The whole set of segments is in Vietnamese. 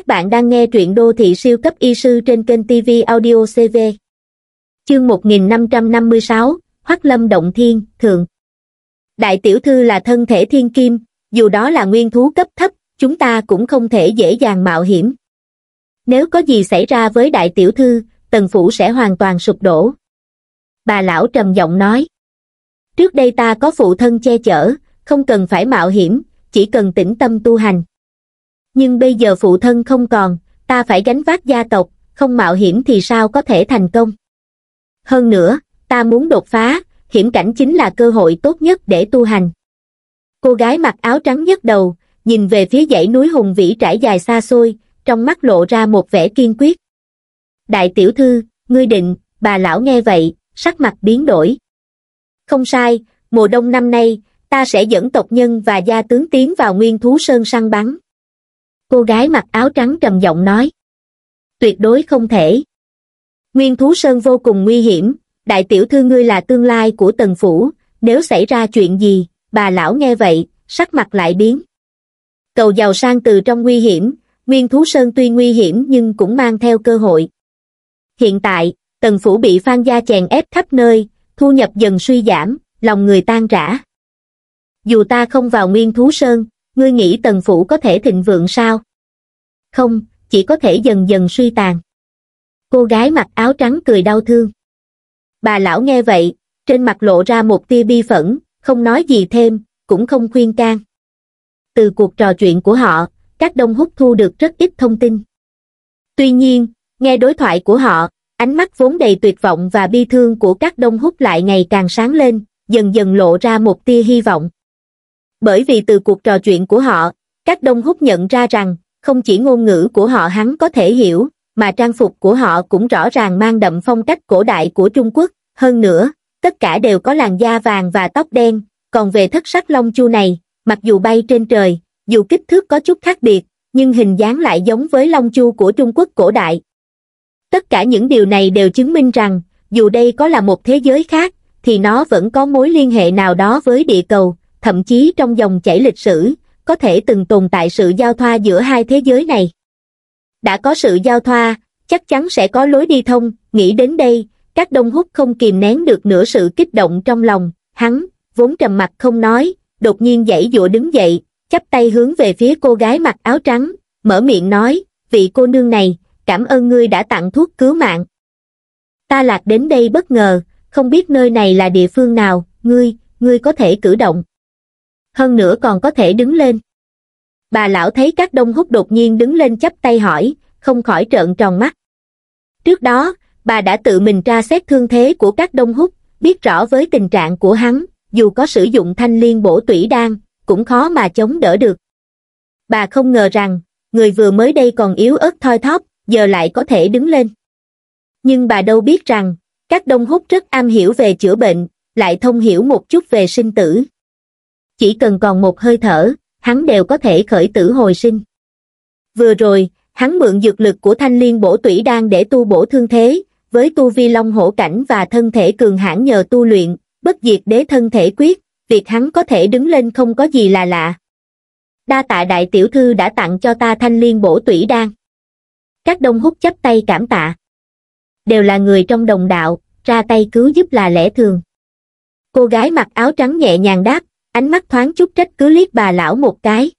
Các bạn đang nghe truyện đô thị siêu cấp y sư trên kênh TV Audio CV. Chương 1556, Hoắc Lâm Động Thiên, Thượng. Đại tiểu thư là thân thể thiên kim, dù đó là nguyên thú cấp thấp, chúng ta cũng không thể dễ dàng mạo hiểm. Nếu có gì xảy ra với đại tiểu thư, tần phủ sẽ hoàn toàn sụp đổ. Bà lão trầm giọng nói. Trước đây ta có phụ thân che chở, không cần phải mạo hiểm, chỉ cần tĩnh tâm tu hành nhưng bây giờ phụ thân không còn, ta phải gánh vác gia tộc, không mạo hiểm thì sao có thể thành công. Hơn nữa, ta muốn đột phá, hiểm cảnh chính là cơ hội tốt nhất để tu hành. Cô gái mặc áo trắng nhất đầu, nhìn về phía dãy núi hùng vĩ trải dài xa xôi, trong mắt lộ ra một vẻ kiên quyết. Đại tiểu thư, ngươi định, bà lão nghe vậy, sắc mặt biến đổi. Không sai, mùa đông năm nay, ta sẽ dẫn tộc nhân và gia tướng tiến vào nguyên thú sơn săn bắn cô gái mặc áo trắng trầm giọng nói. Tuyệt đối không thể. Nguyên Thú Sơn vô cùng nguy hiểm, đại tiểu thư ngươi là tương lai của tần phủ, nếu xảy ra chuyện gì, bà lão nghe vậy, sắc mặt lại biến. Cầu giàu sang từ trong nguy hiểm, Nguyên Thú Sơn tuy nguy hiểm nhưng cũng mang theo cơ hội. Hiện tại, tần phủ bị phan gia chèn ép khắp nơi, thu nhập dần suy giảm, lòng người tan rã. Dù ta không vào Nguyên Thú Sơn, ngươi nghĩ tần phủ có thể thịnh vượng sao? Không, chỉ có thể dần dần suy tàn. Cô gái mặc áo trắng cười đau thương. Bà lão nghe vậy, trên mặt lộ ra một tia bi phẫn, không nói gì thêm, cũng không khuyên can. Từ cuộc trò chuyện của họ, các đông hút thu được rất ít thông tin. Tuy nhiên, nghe đối thoại của họ, ánh mắt vốn đầy tuyệt vọng và bi thương của các đông hút lại ngày càng sáng lên, dần dần lộ ra một tia hy vọng bởi vì từ cuộc trò chuyện của họ, các đông hút nhận ra rằng, không chỉ ngôn ngữ của họ hắn có thể hiểu, mà trang phục của họ cũng rõ ràng mang đậm phong cách cổ đại của Trung Quốc, hơn nữa, tất cả đều có làn da vàng và tóc đen, còn về thất sắc long chu này, mặc dù bay trên trời, dù kích thước có chút khác biệt, nhưng hình dáng lại giống với long chu của Trung Quốc cổ đại. Tất cả những điều này đều chứng minh rằng, dù đây có là một thế giới khác, thì nó vẫn có mối liên hệ nào đó với địa cầu, thậm chí trong dòng chảy lịch sử, có thể từng tồn tại sự giao thoa giữa hai thế giới này. Đã có sự giao thoa, chắc chắn sẽ có lối đi thông, nghĩ đến đây, các đông hút không kìm nén được nửa sự kích động trong lòng, hắn, vốn trầm mặt không nói, đột nhiên dãy dụa đứng dậy, chắp tay hướng về phía cô gái mặc áo trắng, mở miệng nói, vị cô nương này, cảm ơn ngươi đã tặng thuốc cứu mạng. Ta lạc đến đây bất ngờ, không biết nơi này là địa phương nào, ngươi, ngươi có thể cử động hơn nữa còn có thể đứng lên. Bà lão thấy các đông hút đột nhiên đứng lên chắp tay hỏi, không khỏi trợn tròn mắt. Trước đó, bà đã tự mình tra xét thương thế của các đông hút, biết rõ với tình trạng của hắn, dù có sử dụng thanh liên bổ tủy đan, cũng khó mà chống đỡ được. Bà không ngờ rằng, người vừa mới đây còn yếu ớt thoi thóp, giờ lại có thể đứng lên. Nhưng bà đâu biết rằng, các đông hút rất am hiểu về chữa bệnh, lại thông hiểu một chút về sinh tử, chỉ cần còn một hơi thở, hắn đều có thể khởi tử hồi sinh. Vừa rồi, hắn mượn dược lực của thanh liên bổ tủy đan để tu bổ thương thế, với tu vi long hổ cảnh và thân thể cường hãn nhờ tu luyện, bất diệt đế thân thể quyết, việc hắn có thể đứng lên không có gì là lạ. Đa tạ đại tiểu thư đã tặng cho ta thanh liên bổ tủy đan. Các đông hút chấp tay cảm tạ. Đều là người trong đồng đạo, ra tay cứu giúp là lẽ thường. Cô gái mặc áo trắng nhẹ nhàng đáp, ánh mắt thoáng chút trách cứ liếc bà lão một cái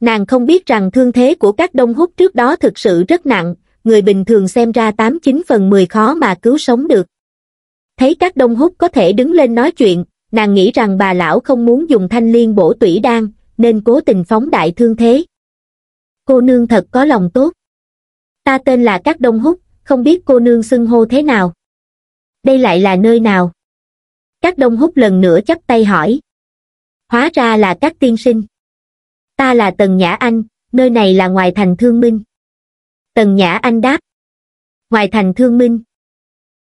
nàng không biết rằng thương thế của các đông hút trước đó thực sự rất nặng người bình thường xem ra tám chín phần mười khó mà cứu sống được thấy các đông hút có thể đứng lên nói chuyện nàng nghĩ rằng bà lão không muốn dùng thanh liên bổ tủy đan nên cố tình phóng đại thương thế cô nương thật có lòng tốt ta tên là các đông hút không biết cô nương xưng hô thế nào đây lại là nơi nào các đông hút lần nữa chắp tay hỏi hóa ra là các tiên sinh ta là tần nhã anh nơi này là ngoài thành thương minh tần nhã anh đáp ngoài thành thương minh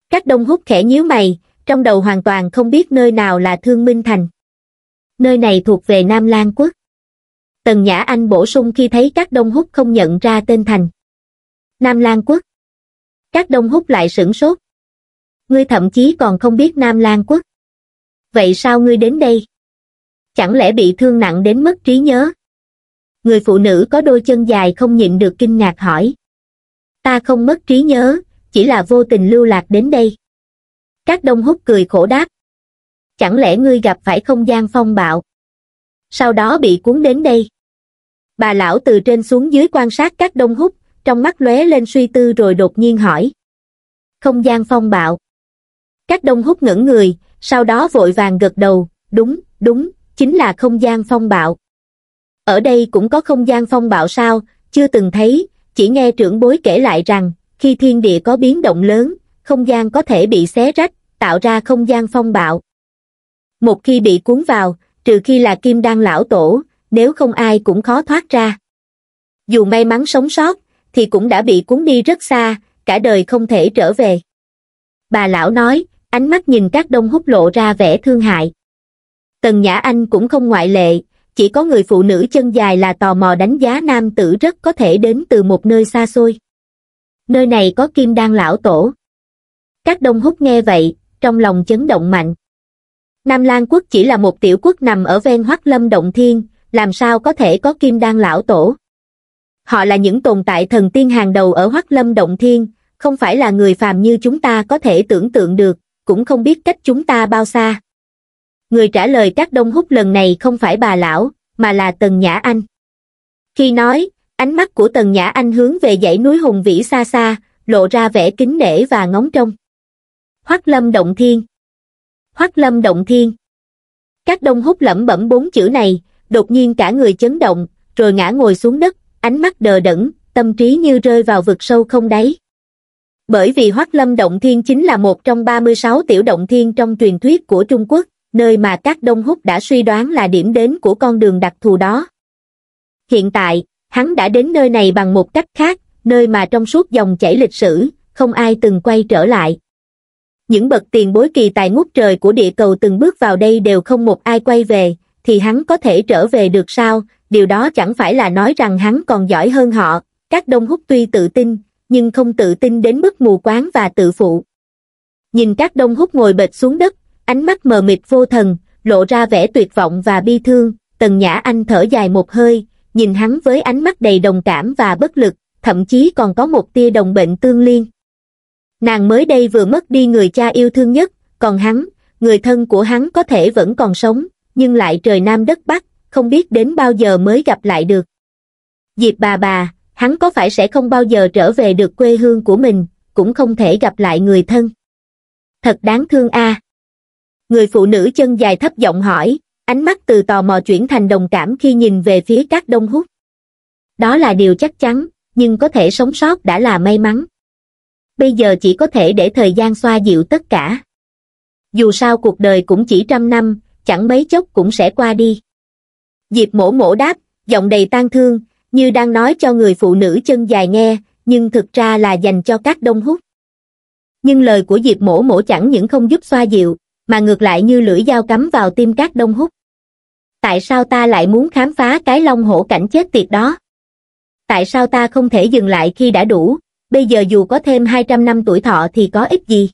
các đông hút khẽ nhíu mày trong đầu hoàn toàn không biết nơi nào là thương minh thành nơi này thuộc về nam lan quốc tần nhã anh bổ sung khi thấy các đông hút không nhận ra tên thành nam lan quốc các đông hút lại sửng sốt ngươi thậm chí còn không biết nam lan quốc vậy sao ngươi đến đây chẳng lẽ bị thương nặng đến mất trí nhớ người phụ nữ có đôi chân dài không nhịn được kinh ngạc hỏi ta không mất trí nhớ chỉ là vô tình lưu lạc đến đây các đông hút cười khổ đáp chẳng lẽ ngươi gặp phải không gian phong bạo sau đó bị cuốn đến đây bà lão từ trên xuống dưới quan sát các đông hút trong mắt lóe lên suy tư rồi đột nhiên hỏi không gian phong bạo các đông hút ngẩng người sau đó vội vàng gật đầu đúng đúng chính là không gian phong bạo. Ở đây cũng có không gian phong bạo sao, chưa từng thấy, chỉ nghe trưởng bối kể lại rằng, khi thiên địa có biến động lớn, không gian có thể bị xé rách, tạo ra không gian phong bạo. Một khi bị cuốn vào, trừ khi là kim đan lão tổ, nếu không ai cũng khó thoát ra. Dù may mắn sống sót, thì cũng đã bị cuốn đi rất xa, cả đời không thể trở về. Bà lão nói, ánh mắt nhìn các đông hút lộ ra vẻ thương hại. Tần Nhã Anh cũng không ngoại lệ, chỉ có người phụ nữ chân dài là tò mò đánh giá nam tử rất có thể đến từ một nơi xa xôi. Nơi này có kim đan lão tổ. Các đông hút nghe vậy, trong lòng chấn động mạnh. Nam Lan quốc chỉ là một tiểu quốc nằm ở ven hoắc lâm động thiên, làm sao có thể có kim đan lão tổ. Họ là những tồn tại thần tiên hàng đầu ở hoắc lâm động thiên, không phải là người phàm như chúng ta có thể tưởng tượng được, cũng không biết cách chúng ta bao xa người trả lời các đông hút lần này không phải bà lão mà là tần nhã anh khi nói ánh mắt của tần nhã anh hướng về dãy núi hùng vĩ xa xa lộ ra vẻ kính nể và ngóng trông hoắc lâm động thiên hoắc lâm động thiên các đông hút lẩm bẩm bốn chữ này đột nhiên cả người chấn động rồi ngã ngồi xuống đất ánh mắt đờ đẫn tâm trí như rơi vào vực sâu không đáy bởi vì hoắc lâm động thiên chính là một trong 36 tiểu động thiên trong truyền thuyết của trung quốc nơi mà các đông hút đã suy đoán là điểm đến của con đường đặc thù đó. Hiện tại, hắn đã đến nơi này bằng một cách khác, nơi mà trong suốt dòng chảy lịch sử, không ai từng quay trở lại. Những bậc tiền bối kỳ tài ngút trời của địa cầu từng bước vào đây đều không một ai quay về, thì hắn có thể trở về được sao, điều đó chẳng phải là nói rằng hắn còn giỏi hơn họ, các đông hút tuy tự tin, nhưng không tự tin đến mức mù quáng và tự phụ. Nhìn các đông hút ngồi bệt xuống đất, ánh mắt mờ mịt vô thần, lộ ra vẻ tuyệt vọng và bi thương, tần nhã anh thở dài một hơi, nhìn hắn với ánh mắt đầy đồng cảm và bất lực, thậm chí còn có một tia đồng bệnh tương liên. Nàng mới đây vừa mất đi người cha yêu thương nhất, còn hắn, người thân của hắn có thể vẫn còn sống, nhưng lại trời nam đất bắc, không biết đến bao giờ mới gặp lại được. Diệp bà bà, hắn có phải sẽ không bao giờ trở về được quê hương của mình, cũng không thể gặp lại người thân. Thật đáng thương a. À người phụ nữ chân dài thấp giọng hỏi ánh mắt từ tò mò chuyển thành đồng cảm khi nhìn về phía các đông hút đó là điều chắc chắn nhưng có thể sống sót đã là may mắn bây giờ chỉ có thể để thời gian xoa dịu tất cả dù sao cuộc đời cũng chỉ trăm năm chẳng mấy chốc cũng sẽ qua đi diệp mổ mổ đáp giọng đầy tang thương như đang nói cho người phụ nữ chân dài nghe nhưng thực ra là dành cho các đông hút nhưng lời của diệp mổ mổ chẳng những không giúp xoa dịu mà ngược lại như lưỡi dao cắm vào tim các đông hút tại sao ta lại muốn khám phá cái long hổ cảnh chết tiệt đó tại sao ta không thể dừng lại khi đã đủ bây giờ dù có thêm 200 năm tuổi thọ thì có ích gì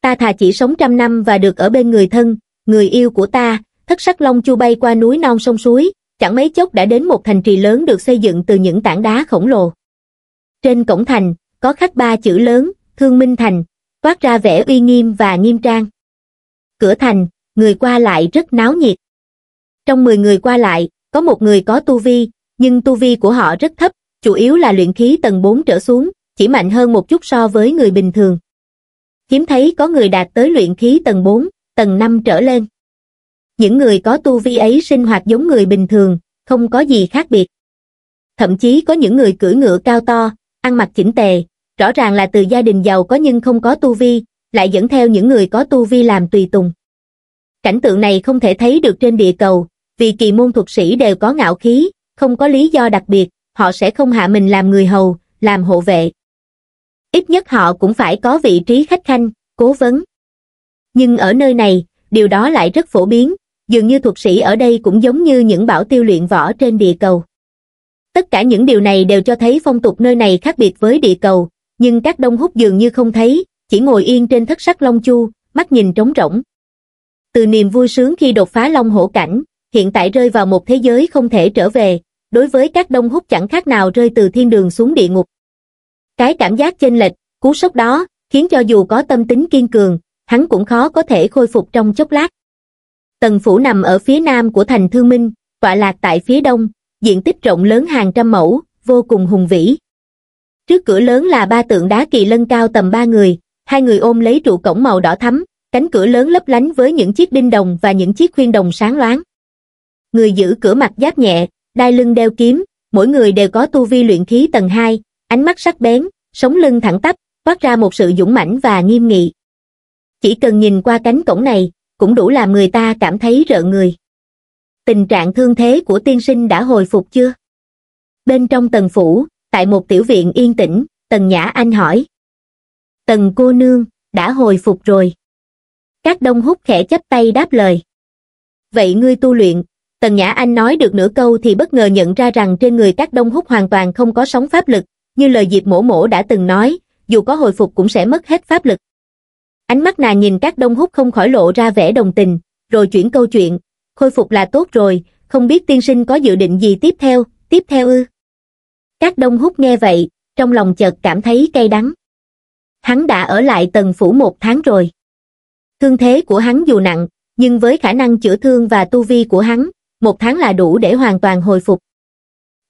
ta thà chỉ sống trăm năm và được ở bên người thân người yêu của ta thất sắc long chu bay qua núi non sông suối chẳng mấy chốc đã đến một thành trì lớn được xây dựng từ những tảng đá khổng lồ trên cổng thành có khắc ba chữ lớn thương minh thành toát ra vẻ uy nghiêm và nghiêm trang cửa thành, người qua lại rất náo nhiệt. Trong 10 người qua lại, có một người có tu vi, nhưng tu vi của họ rất thấp, chủ yếu là luyện khí tầng 4 trở xuống, chỉ mạnh hơn một chút so với người bình thường. Hiếm thấy có người đạt tới luyện khí tầng 4, tầng 5 trở lên. Những người có tu vi ấy sinh hoạt giống người bình thường, không có gì khác biệt. Thậm chí có những người cưỡi ngựa cao to, ăn mặc chỉnh tề, rõ ràng là từ gia đình giàu có nhưng không có tu vi, lại dẫn theo những người có tu vi làm tùy tùng. Cảnh tượng này không thể thấy được trên địa cầu, vì kỳ môn thuật sĩ đều có ngạo khí, không có lý do đặc biệt, họ sẽ không hạ mình làm người hầu, làm hộ vệ. Ít nhất họ cũng phải có vị trí khách khanh, cố vấn. Nhưng ở nơi này, điều đó lại rất phổ biến, dường như thuật sĩ ở đây cũng giống như những bảo tiêu luyện võ trên địa cầu. Tất cả những điều này đều cho thấy phong tục nơi này khác biệt với địa cầu, nhưng các đông hút dường như không thấy, chỉ ngồi yên trên thất sắc long chu, mắt nhìn trống rỗng. Từ niềm vui sướng khi đột phá long hổ cảnh, hiện tại rơi vào một thế giới không thể trở về, đối với các đông hút chẳng khác nào rơi từ thiên đường xuống địa ngục. Cái cảm giác chênh lệch, cú sốc đó, khiến cho dù có tâm tính kiên cường, hắn cũng khó có thể khôi phục trong chốc lát. Tần phủ nằm ở phía nam của thành Thương Minh, tọa lạc tại phía đông, diện tích rộng lớn hàng trăm mẫu, vô cùng hùng vĩ. Trước cửa lớn là ba tượng đá kỳ lân cao tầm ba người, hai người ôm lấy trụ cổng màu đỏ thắm, cánh cửa lớn lấp lánh với những chiếc đinh đồng và những chiếc khuyên đồng sáng loáng. Người giữ cửa mặt giáp nhẹ, đai lưng đeo kiếm, mỗi người đều có tu vi luyện khí tầng 2, ánh mắt sắc bén, sống lưng thẳng tắp, phát ra một sự dũng mãnh và nghiêm nghị. Chỉ cần nhìn qua cánh cổng này, cũng đủ làm người ta cảm thấy rợ người. Tình trạng thương thế của tiên sinh đã hồi phục chưa? Bên trong tầng phủ, tại một tiểu viện yên tĩnh, tần nhã anh hỏi tần cô nương, đã hồi phục rồi. Các đông hút khẽ chấp tay đáp lời. Vậy ngươi tu luyện, tần nhã anh nói được nửa câu thì bất ngờ nhận ra rằng trên người các đông hút hoàn toàn không có sóng pháp lực, như lời diệp mổ mổ đã từng nói, dù có hồi phục cũng sẽ mất hết pháp lực. Ánh mắt nàng nhìn các đông hút không khỏi lộ ra vẻ đồng tình, rồi chuyển câu chuyện, khôi phục là tốt rồi, không biết tiên sinh có dự định gì tiếp theo, tiếp theo ư. Các đông hút nghe vậy, trong lòng chợt cảm thấy cay đắng hắn đã ở lại tầng phủ một tháng rồi. Thương thế của hắn dù nặng, nhưng với khả năng chữa thương và tu vi của hắn, một tháng là đủ để hoàn toàn hồi phục.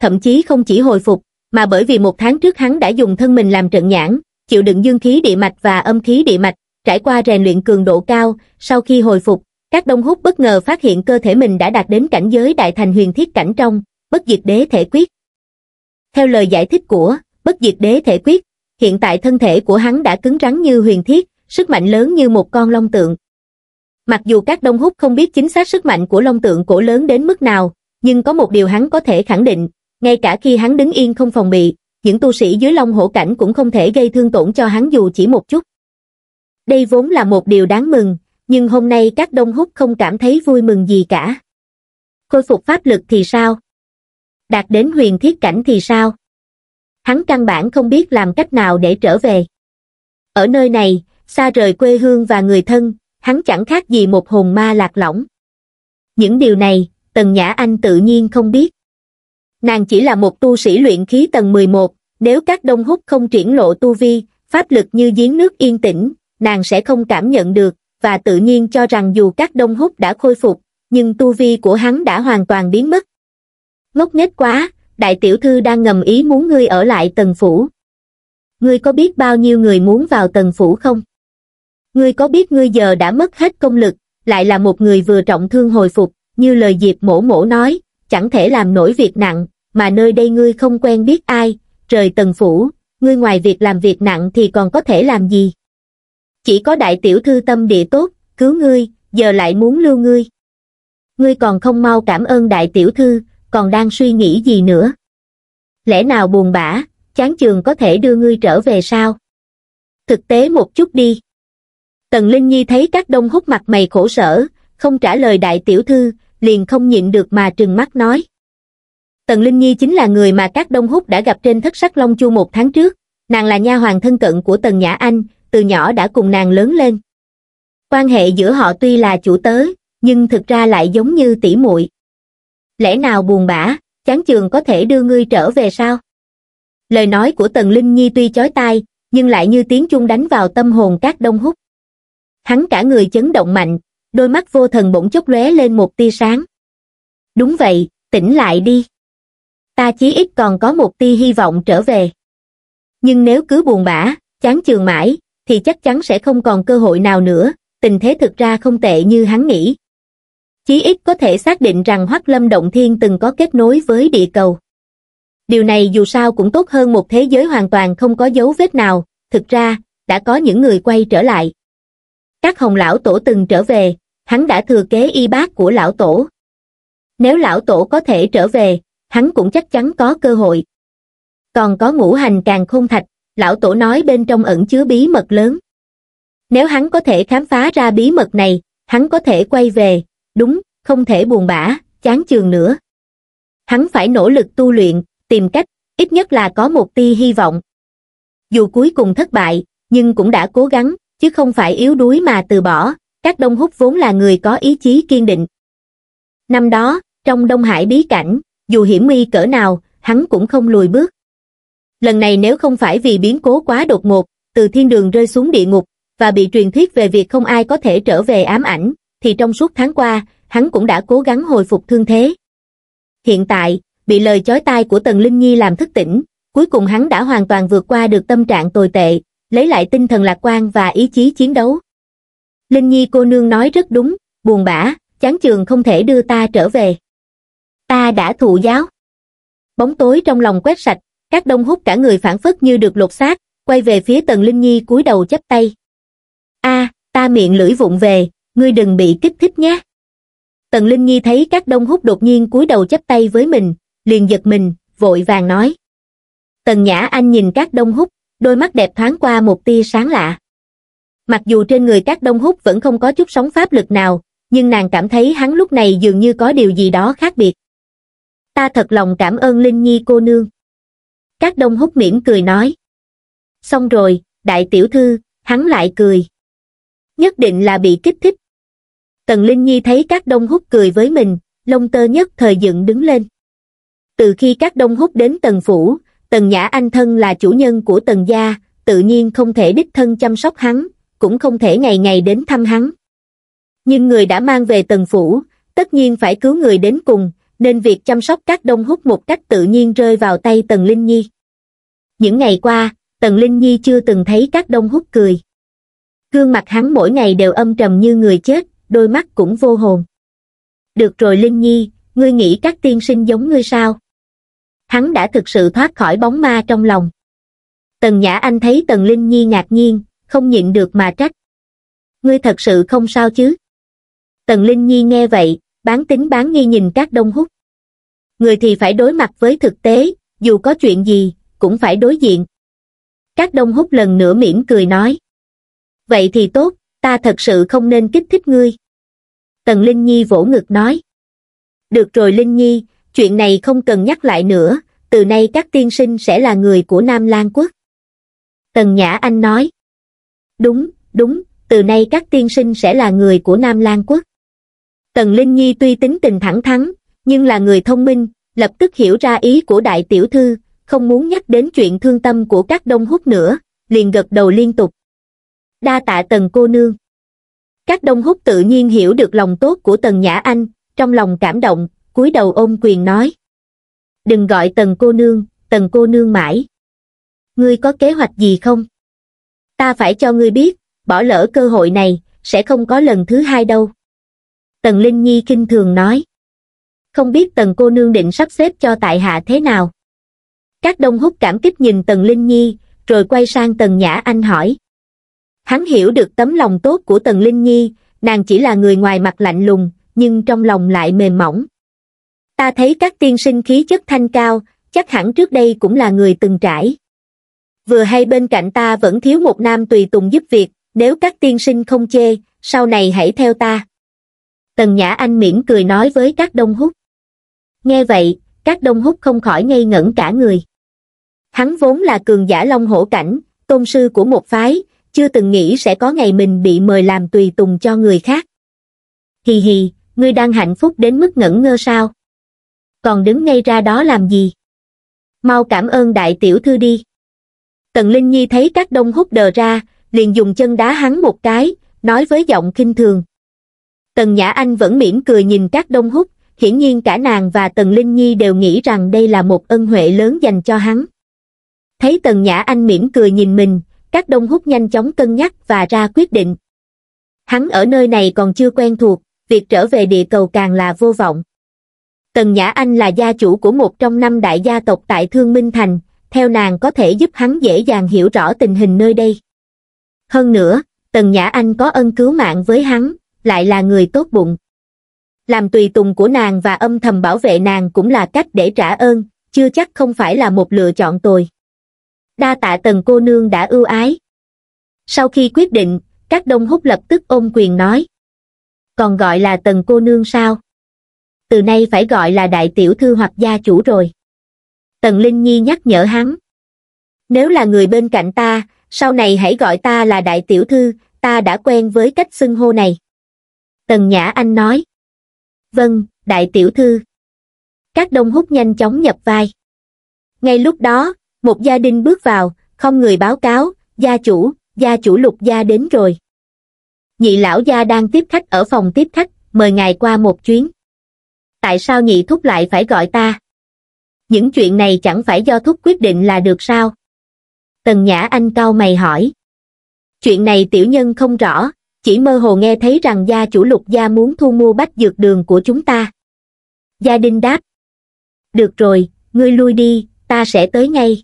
Thậm chí không chỉ hồi phục, mà bởi vì một tháng trước hắn đã dùng thân mình làm trận nhãn, chịu đựng dương khí địa mạch và âm khí địa mạch, trải qua rèn luyện cường độ cao, sau khi hồi phục, các đông hút bất ngờ phát hiện cơ thể mình đã đạt đến cảnh giới đại thành huyền thiết cảnh trong, bất diệt đế thể quyết. Theo lời giải thích của bất diệt đế thể quyết, hiện tại thân thể của hắn đã cứng rắn như huyền thiết, sức mạnh lớn như một con long tượng. Mặc dù các đông hút không biết chính xác sức mạnh của long tượng cổ lớn đến mức nào, nhưng có một điều hắn có thể khẳng định, ngay cả khi hắn đứng yên không phòng bị, những tu sĩ dưới long hổ cảnh cũng không thể gây thương tổn cho hắn dù chỉ một chút. Đây vốn là một điều đáng mừng, nhưng hôm nay các đông hút không cảm thấy vui mừng gì cả. Khôi phục pháp lực thì sao? Đạt đến huyền thiết cảnh thì sao? hắn căn bản không biết làm cách nào để trở về. Ở nơi này, xa rời quê hương và người thân, hắn chẳng khác gì một hồn ma lạc lõng. Những điều này, Tần Nhã Anh tự nhiên không biết. Nàng chỉ là một tu sĩ luyện khí tầng 11, nếu các đông hút không triển lộ tu vi, pháp lực như giếng nước yên tĩnh, nàng sẽ không cảm nhận được, và tự nhiên cho rằng dù các đông hút đã khôi phục, nhưng tu vi của hắn đã hoàn toàn biến mất. Ngốc nghếch quá, đại tiểu thư đang ngầm ý muốn ngươi ở lại tầng phủ ngươi có biết bao nhiêu người muốn vào tầng phủ không ngươi có biết ngươi giờ đã mất hết công lực lại là một người vừa trọng thương hồi phục như lời diệp mổ mổ nói chẳng thể làm nổi việc nặng mà nơi đây ngươi không quen biết ai trời tầng phủ ngươi ngoài việc làm việc nặng thì còn có thể làm gì chỉ có đại tiểu thư tâm địa tốt cứu ngươi giờ lại muốn lưu ngươi ngươi còn không mau cảm ơn đại tiểu thư còn đang suy nghĩ gì nữa. Lẽ nào buồn bã, chán trường có thể đưa ngươi trở về sao? Thực tế một chút đi. Tần Linh Nhi thấy các đông hút mặt mày khổ sở, không trả lời đại tiểu thư, liền không nhịn được mà trừng mắt nói. Tần Linh Nhi chính là người mà các đông hút đã gặp trên thất sắc Long Chu một tháng trước, nàng là nha hoàng thân cận của Tần Nhã Anh, từ nhỏ đã cùng nàng lớn lên. Quan hệ giữa họ tuy là chủ tớ, nhưng thực ra lại giống như tỷ muội lẽ nào buồn bã, chán trường có thể đưa ngươi trở về sao? Lời nói của Tần Linh Nhi tuy chói tai, nhưng lại như tiếng chung đánh vào tâm hồn các đông hút. Hắn cả người chấn động mạnh, đôi mắt vô thần bỗng chốc lóe lên một tia sáng. Đúng vậy, tỉnh lại đi. Ta chí ít còn có một tia hy vọng trở về. Nhưng nếu cứ buồn bã, chán trường mãi, thì chắc chắn sẽ không còn cơ hội nào nữa, tình thế thực ra không tệ như hắn nghĩ chí ít có thể xác định rằng Hoắc Lâm Động Thiên từng có kết nối với địa cầu. Điều này dù sao cũng tốt hơn một thế giới hoàn toàn không có dấu vết nào, thực ra, đã có những người quay trở lại. Các hồng lão tổ từng trở về, hắn đã thừa kế y bác của lão tổ. Nếu lão tổ có thể trở về, hắn cũng chắc chắn có cơ hội. Còn có ngũ hành càng không thạch, lão tổ nói bên trong ẩn chứa bí mật lớn. Nếu hắn có thể khám phá ra bí mật này, hắn có thể quay về, đúng không thể buồn bã chán chường nữa hắn phải nỗ lực tu luyện tìm cách ít nhất là có một tia hy vọng dù cuối cùng thất bại nhưng cũng đã cố gắng chứ không phải yếu đuối mà từ bỏ các đông húc vốn là người có ý chí kiên định năm đó trong đông hải bí cảnh dù hiểm nguy cỡ nào hắn cũng không lùi bước lần này nếu không phải vì biến cố quá đột ngột từ thiên đường rơi xuống địa ngục và bị truyền thuyết về việc không ai có thể trở về ám ảnh thì trong suốt tháng qua, hắn cũng đã cố gắng hồi phục thương thế. Hiện tại, bị lời chói tai của Tần Linh Nhi làm thức tỉnh, cuối cùng hắn đã hoàn toàn vượt qua được tâm trạng tồi tệ, lấy lại tinh thần lạc quan và ý chí chiến đấu. Linh Nhi cô nương nói rất đúng, buồn bã, chán trường không thể đưa ta trở về. Ta đã thụ giáo. Bóng tối trong lòng quét sạch, các đông hút cả người phản phất như được lột xác, quay về phía Tần Linh Nhi cúi đầu chấp tay. A, ta miệng lưỡi vụng về, ngươi đừng bị kích thích nhé. Tần Linh Nhi thấy các đông hút đột nhiên cúi đầu chấp tay với mình, liền giật mình, vội vàng nói. Tần Nhã Anh nhìn các đông hút, đôi mắt đẹp thoáng qua một tia sáng lạ. Mặc dù trên người các đông hút vẫn không có chút sóng pháp lực nào, nhưng nàng cảm thấy hắn lúc này dường như có điều gì đó khác biệt. Ta thật lòng cảm ơn Linh Nhi cô nương. Các đông hút mỉm cười nói. Xong rồi, đại tiểu thư, hắn lại cười. Nhất định là bị kích thích, Tần Linh Nhi thấy các đông hút cười với mình, lông tơ nhất thời dựng đứng lên. Từ khi các đông hút đến tần phủ, tần Nhã Anh thân là chủ nhân của tần gia, tự nhiên không thể đích thân chăm sóc hắn, cũng không thể ngày ngày đến thăm hắn. Nhưng người đã mang về tần phủ, tất nhiên phải cứu người đến cùng, nên việc chăm sóc các đông hút một cách tự nhiên rơi vào tay tần Linh Nhi. Những ngày qua, tần Linh Nhi chưa từng thấy các đông hút cười. Gương mặt hắn mỗi ngày đều âm trầm như người chết, đôi mắt cũng vô hồn. Được rồi Linh Nhi, ngươi nghĩ các tiên sinh giống ngươi sao? Hắn đã thực sự thoát khỏi bóng ma trong lòng. Tần Nhã Anh thấy Tần Linh Nhi ngạc nhiên, không nhịn được mà trách. Ngươi thật sự không sao chứ? Tần Linh Nhi nghe vậy, bán tính bán nghi nhìn các đông hút. Người thì phải đối mặt với thực tế, dù có chuyện gì, cũng phải đối diện. Các đông hút lần nữa mỉm cười nói. Vậy thì tốt, ta thật sự không nên kích thích ngươi tần linh nhi vỗ ngực nói được rồi linh nhi chuyện này không cần nhắc lại nữa từ nay các tiên sinh sẽ là người của nam lan quốc tần nhã anh nói đúng đúng từ nay các tiên sinh sẽ là người của nam lan quốc tần linh nhi tuy tính tình thẳng thắn nhưng là người thông minh lập tức hiểu ra ý của đại tiểu thư không muốn nhắc đến chuyện thương tâm của các đông hút nữa liền gật đầu liên tục đa tạ tần cô nương. Các đông hút tự nhiên hiểu được lòng tốt của tần Nhã Anh, trong lòng cảm động, cúi đầu ôm quyền nói. Đừng gọi tần cô nương, tần cô nương mãi. Ngươi có kế hoạch gì không? Ta phải cho ngươi biết, bỏ lỡ cơ hội này, sẽ không có lần thứ hai đâu. Tần Linh Nhi kinh thường nói. Không biết tần cô nương định sắp xếp cho tại hạ thế nào? Các đông hút cảm kích nhìn tần Linh Nhi, rồi quay sang tần Nhã Anh hỏi. Hắn hiểu được tấm lòng tốt của Tần Linh Nhi, nàng chỉ là người ngoài mặt lạnh lùng, nhưng trong lòng lại mềm mỏng. Ta thấy các tiên sinh khí chất thanh cao, chắc hẳn trước đây cũng là người từng trải. Vừa hay bên cạnh ta vẫn thiếu một nam tùy tùng giúp việc, nếu các tiên sinh không chê, sau này hãy theo ta. Tần Nhã Anh miễn cười nói với các đông hút. Nghe vậy, các đông hút không khỏi ngây ngẩn cả người. Hắn vốn là cường giả long hổ cảnh, tôn sư của một phái, chưa từng nghĩ sẽ có ngày mình bị mời làm tùy tùng cho người khác. Hì hì, ngươi đang hạnh phúc đến mức ngẩn ngơ sao? Còn đứng ngay ra đó làm gì? Mau cảm ơn đại tiểu thư đi. Tần Linh Nhi thấy các đông hút đờ ra, liền dùng chân đá hắn một cái, nói với giọng kinh thường. Tần Nhã Anh vẫn mỉm cười nhìn các đông hút, hiển nhiên cả nàng và Tần Linh Nhi đều nghĩ rằng đây là một ân huệ lớn dành cho hắn. Thấy Tần Nhã Anh mỉm cười nhìn mình, các đông hút nhanh chóng cân nhắc và ra quyết định. Hắn ở nơi này còn chưa quen thuộc, việc trở về địa cầu càng là vô vọng. Tần Nhã Anh là gia chủ của một trong năm đại gia tộc tại Thương Minh Thành, theo nàng có thể giúp hắn dễ dàng hiểu rõ tình hình nơi đây. Hơn nữa, Tần Nhã Anh có ân cứu mạng với hắn, lại là người tốt bụng. Làm tùy tùng của nàng và âm thầm bảo vệ nàng cũng là cách để trả ơn, chưa chắc không phải là một lựa chọn tồi đa tạ tần cô nương đã ưu ái sau khi quyết định các đông húc lập tức ôm quyền nói còn gọi là tần cô nương sao từ nay phải gọi là đại tiểu thư hoặc gia chủ rồi tần linh nhi nhắc nhở hắn nếu là người bên cạnh ta sau này hãy gọi ta là đại tiểu thư ta đã quen với cách xưng hô này tần nhã anh nói vâng đại tiểu thư các đông hút nhanh chóng nhập vai ngay lúc đó một gia đình bước vào không người báo cáo gia chủ gia chủ lục gia đến rồi nhị lão gia đang tiếp khách ở phòng tiếp khách mời ngài qua một chuyến tại sao nhị thúc lại phải gọi ta những chuyện này chẳng phải do thúc quyết định là được sao tần nhã anh cao mày hỏi chuyện này tiểu nhân không rõ chỉ mơ hồ nghe thấy rằng gia chủ lục gia muốn thu mua bách dược đường của chúng ta gia đình đáp được rồi ngươi lui đi ta sẽ tới ngay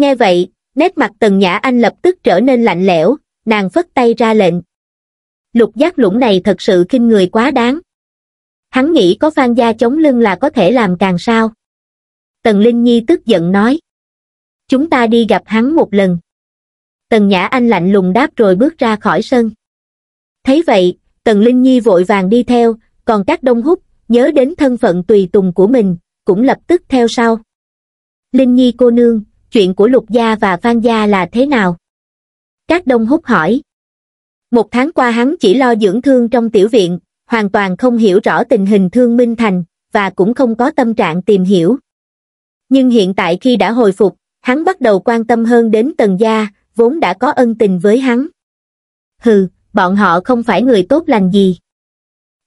Nghe vậy, nét mặt tần nhã anh lập tức trở nên lạnh lẽo, nàng phất tay ra lệnh. Lục giác lũng này thật sự kinh người quá đáng. Hắn nghĩ có phan gia chống lưng là có thể làm càng sao. Tần Linh Nhi tức giận nói. Chúng ta đi gặp hắn một lần. Tần Nhã Anh lạnh lùng đáp rồi bước ra khỏi sân. Thấy vậy, Tần Linh Nhi vội vàng đi theo, còn các đông hút, nhớ đến thân phận tùy tùng của mình, cũng lập tức theo sau. Linh Nhi cô nương, chuyện của Lục Gia và Phan Gia là thế nào? Các Đông Húc hỏi. Một tháng qua hắn chỉ lo dưỡng thương trong tiểu viện, hoàn toàn không hiểu rõ tình hình thương Minh Thành, và cũng không có tâm trạng tìm hiểu. Nhưng hiện tại khi đã hồi phục, hắn bắt đầu quan tâm hơn đến Tần Gia, vốn đã có ân tình với hắn. Hừ, bọn họ không phải người tốt lành gì.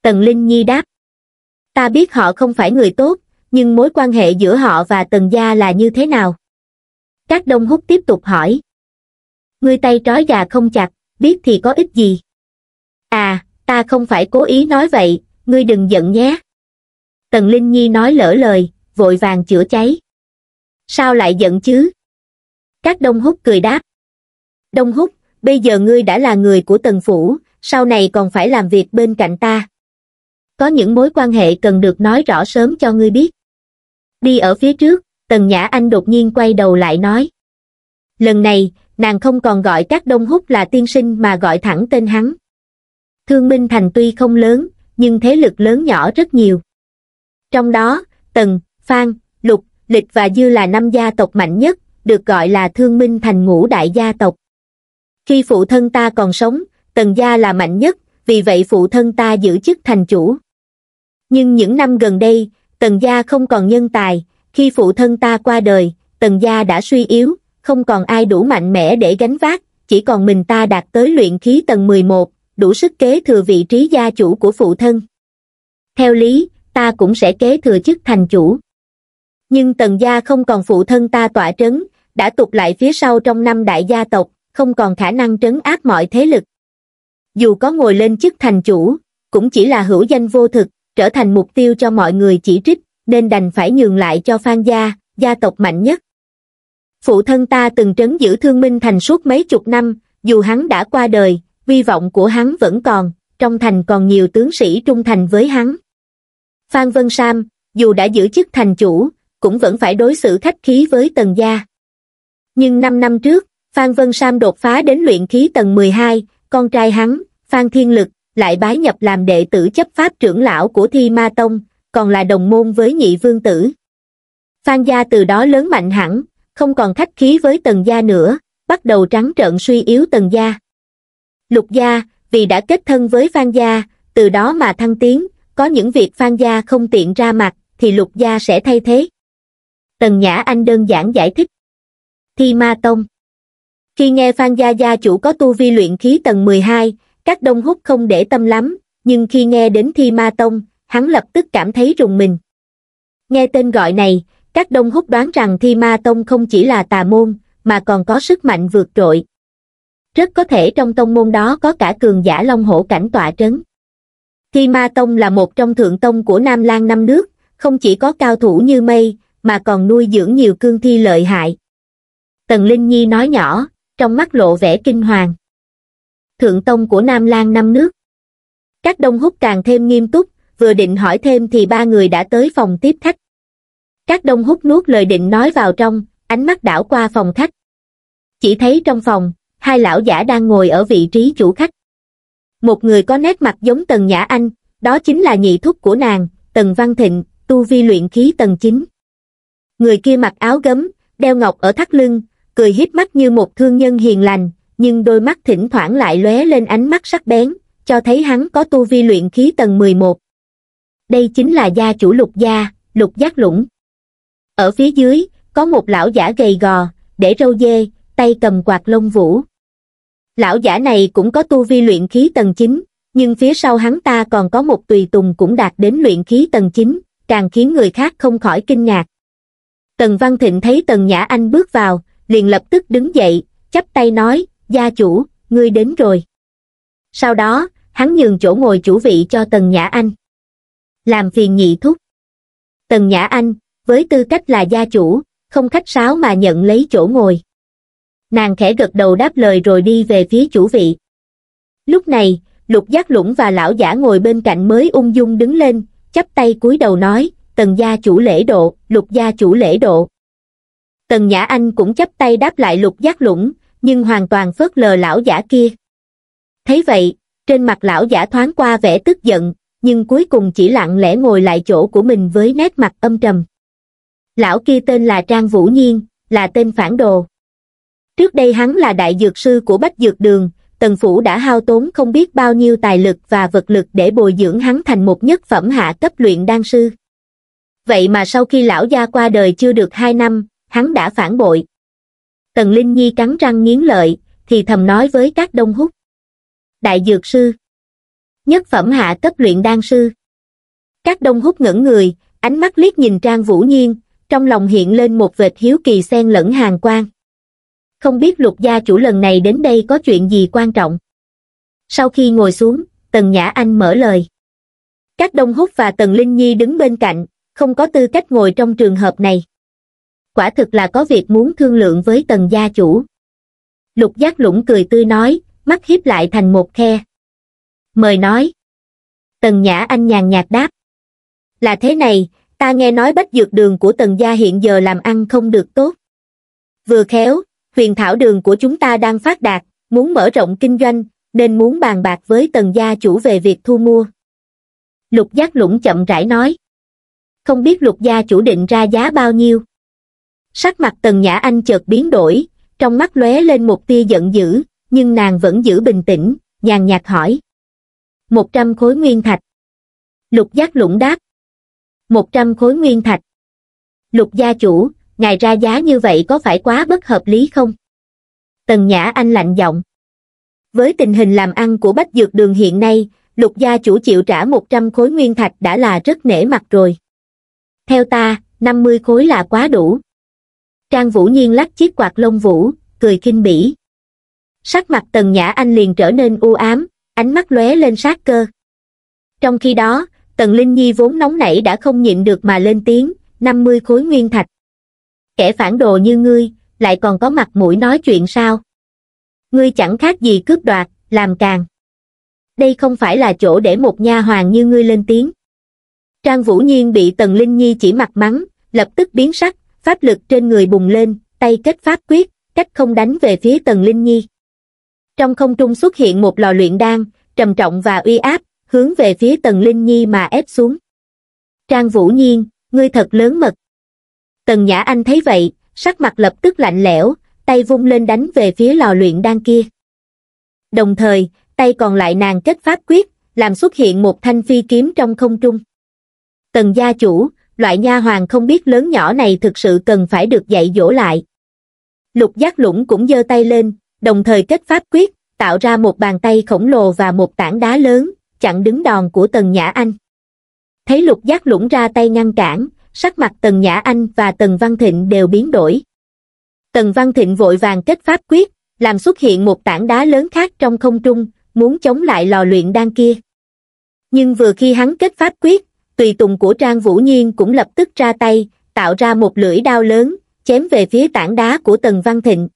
Tần Linh Nhi đáp. Ta biết họ không phải người tốt, nhưng mối quan hệ giữa họ và Tần Gia là như thế nào? Các Đông Húc tiếp tục hỏi. Ngươi tay trói gà không chặt, biết thì có ích gì? À, ta không phải cố ý nói vậy, ngươi đừng giận nhé. Tần Linh Nhi nói lỡ lời, vội vàng chữa cháy. Sao lại giận chứ? Các Đông Húc cười đáp. Đông Húc, bây giờ ngươi đã là người của Tần Phủ, sau này còn phải làm việc bên cạnh ta. Có những mối quan hệ cần được nói rõ sớm cho ngươi biết. Đi ở phía trước, tần nhã anh đột nhiên quay đầu lại nói lần này nàng không còn gọi các đông húc là tiên sinh mà gọi thẳng tên hắn thương minh thành tuy không lớn nhưng thế lực lớn nhỏ rất nhiều trong đó tần phan lục lịch và dư là năm gia tộc mạnh nhất được gọi là thương minh thành ngũ đại gia tộc khi phụ thân ta còn sống tần gia là mạnh nhất vì vậy phụ thân ta giữ chức thành chủ nhưng những năm gần đây tần gia không còn nhân tài khi phụ thân ta qua đời tần gia đã suy yếu không còn ai đủ mạnh mẽ để gánh vác chỉ còn mình ta đạt tới luyện khí tầng 11, đủ sức kế thừa vị trí gia chủ của phụ thân theo lý ta cũng sẽ kế thừa chức thành chủ nhưng tần gia không còn phụ thân ta tỏa trấn đã tụt lại phía sau trong năm đại gia tộc không còn khả năng trấn áp mọi thế lực dù có ngồi lên chức thành chủ cũng chỉ là hữu danh vô thực trở thành mục tiêu cho mọi người chỉ trích nên đành phải nhường lại cho Phan gia, gia tộc mạnh nhất. Phụ thân ta từng trấn giữ thương minh thành suốt mấy chục năm, dù hắn đã qua đời, vi vọng của hắn vẫn còn, trong thành còn nhiều tướng sĩ trung thành với hắn. Phan Vân Sam, dù đã giữ chức thành chủ, cũng vẫn phải đối xử khách khí với tần gia. Nhưng 5 năm trước, Phan Vân Sam đột phá đến luyện khí tầng 12, con trai hắn, Phan Thiên Lực, lại bái nhập làm đệ tử chấp pháp trưởng lão của Thi Ma Tông, còn là đồng môn với nhị vương tử. Phan gia từ đó lớn mạnh hẳn, không còn khách khí với tần gia nữa, bắt đầu trắng trợn suy yếu tần gia. Lục gia, vì đã kết thân với Phan gia, từ đó mà thăng tiến, có những việc Phan gia không tiện ra mặt, thì lục gia sẽ thay thế. Tần Nhã Anh đơn giản giải thích. Thi Ma Tông Khi nghe Phan Gia Gia chủ có tu vi luyện khí tầng 12, các đông hút không để tâm lắm, nhưng khi nghe đến Thi Ma Tông, hắn lập tức cảm thấy rùng mình nghe tên gọi này các đông húc đoán rằng thi ma tông không chỉ là tà môn mà còn có sức mạnh vượt trội rất có thể trong tông môn đó có cả cường giả long hổ cảnh tọa trấn thi ma tông là một trong thượng tông của nam lan năm nước không chỉ có cao thủ như mây mà còn nuôi dưỡng nhiều cương thi lợi hại tần linh nhi nói nhỏ trong mắt lộ vẻ kinh hoàng thượng tông của nam lan năm nước các đông húc càng thêm nghiêm túc vừa định hỏi thêm thì ba người đã tới phòng tiếp khách. Các đông hút nuốt lời định nói vào trong, ánh mắt đảo qua phòng khách. Chỉ thấy trong phòng, hai lão giả đang ngồi ở vị trí chủ khách. Một người có nét mặt giống Tần Nhã Anh, đó chính là nhị thúc của nàng, Tần Văn Thịnh, tu vi luyện khí tầng 9. Người kia mặc áo gấm, đeo ngọc ở thắt lưng, cười híp mắt như một thương nhân hiền lành, nhưng đôi mắt thỉnh thoảng lại lóe lên ánh mắt sắc bén, cho thấy hắn có tu vi luyện khí tầng 11 đây chính là gia chủ lục gia lục giác lũng ở phía dưới có một lão giả gầy gò để râu dê tay cầm quạt lông vũ lão giả này cũng có tu vi luyện khí tầng chín nhưng phía sau hắn ta còn có một tùy tùng cũng đạt đến luyện khí tầng chín càng khiến người khác không khỏi kinh ngạc tần văn thịnh thấy tần nhã anh bước vào liền lập tức đứng dậy chắp tay nói gia chủ ngươi đến rồi sau đó hắn nhường chỗ ngồi chủ vị cho tần nhã anh làm phiền nhị thúc. Tần Nhã Anh, với tư cách là gia chủ, không khách sáo mà nhận lấy chỗ ngồi. Nàng khẽ gật đầu đáp lời rồi đi về phía chủ vị. Lúc này, lục giác lũng và lão giả ngồi bên cạnh mới ung dung đứng lên, chắp tay cúi đầu nói, tần gia chủ lễ độ, lục gia chủ lễ độ. Tần Nhã Anh cũng chắp tay đáp lại lục giác lũng, nhưng hoàn toàn phớt lờ lão giả kia. Thấy vậy, trên mặt lão giả thoáng qua vẻ tức giận, nhưng cuối cùng chỉ lặng lẽ ngồi lại chỗ của mình với nét mặt âm trầm. Lão kia tên là Trang Vũ Nhiên, là tên phản đồ. Trước đây hắn là đại dược sư của Bách Dược Đường, Tần Phủ đã hao tốn không biết bao nhiêu tài lực và vật lực để bồi dưỡng hắn thành một nhất phẩm hạ cấp luyện đan sư. Vậy mà sau khi lão gia qua đời chưa được hai năm, hắn đã phản bội. Tần Linh Nhi cắn răng nghiến lợi, thì thầm nói với các đông húc. Đại dược sư nhất phẩm hạ cấp luyện đan sư. Các đông hút ngẩn người, ánh mắt liếc nhìn Trang Vũ Nhiên, trong lòng hiện lên một vệt hiếu kỳ xen lẫn hàng quan. Không biết lục gia chủ lần này đến đây có chuyện gì quan trọng. Sau khi ngồi xuống, Tần Nhã Anh mở lời. Các đông hút và Tần Linh Nhi đứng bên cạnh, không có tư cách ngồi trong trường hợp này. Quả thực là có việc muốn thương lượng với Tần gia chủ. Lục giác lũng cười tươi nói, mắt hiếp lại thành một khe mời nói. Tần Nhã Anh nhàn nhạt đáp. Là thế này, ta nghe nói bách dược đường của Tần Gia hiện giờ làm ăn không được tốt. Vừa khéo, huyền thảo đường của chúng ta đang phát đạt, muốn mở rộng kinh doanh, nên muốn bàn bạc với Tần Gia chủ về việc thu mua. Lục giác lũng chậm rãi nói. Không biết lục gia chủ định ra giá bao nhiêu. Sắc mặt Tần Nhã Anh chợt biến đổi, trong mắt lóe lên một tia giận dữ, nhưng nàng vẫn giữ bình tĩnh, nhàn nhạt hỏi một trăm khối nguyên thạch lục giác lũng đáp một trăm khối nguyên thạch lục gia chủ ngài ra giá như vậy có phải quá bất hợp lý không tần nhã anh lạnh giọng với tình hình làm ăn của bách dược đường hiện nay lục gia chủ chịu trả một trăm khối nguyên thạch đã là rất nể mặt rồi theo ta năm mươi khối là quá đủ trang vũ nhiên lắc chiếc quạt lông vũ cười kinh bỉ sắc mặt tần nhã anh liền trở nên u ám ánh mắt lóe lên sát cơ trong khi đó tần linh nhi vốn nóng nảy đã không nhịn được mà lên tiếng năm mươi khối nguyên thạch kẻ phản đồ như ngươi lại còn có mặt mũi nói chuyện sao ngươi chẳng khác gì cướp đoạt làm càng đây không phải là chỗ để một nha hoàng như ngươi lên tiếng trang vũ nhiên bị tần linh nhi chỉ mặt mắng lập tức biến sắc pháp lực trên người bùng lên tay kết pháp quyết cách không đánh về phía tần linh nhi trong không trung xuất hiện một lò luyện đan, trầm trọng và uy áp, hướng về phía Tần Linh Nhi mà ép xuống. Trang Vũ Nhiên, ngươi thật lớn mật. Tần Nhã Anh thấy vậy, sắc mặt lập tức lạnh lẽo, tay vung lên đánh về phía lò luyện đan kia. Đồng thời, tay còn lại nàng kết pháp quyết, làm xuất hiện một thanh phi kiếm trong không trung. Tần gia chủ, loại nha hoàng không biết lớn nhỏ này thực sự cần phải được dạy dỗ lại. Lục giác lũng cũng giơ tay lên, đồng thời kết pháp quyết, tạo ra một bàn tay khổng lồ và một tảng đá lớn, chặn đứng đòn của Tần Nhã Anh. Thấy lục giác lũng ra tay ngăn cản, sắc mặt Tần Nhã Anh và Tần Văn Thịnh đều biến đổi. Tần Văn Thịnh vội vàng kết pháp quyết, làm xuất hiện một tảng đá lớn khác trong không trung, muốn chống lại lò luyện đan kia. Nhưng vừa khi hắn kết pháp quyết, tùy tùng của Trang Vũ Nhiên cũng lập tức ra tay, tạo ra một lưỡi đao lớn, chém về phía tảng đá của Tần Văn Thịnh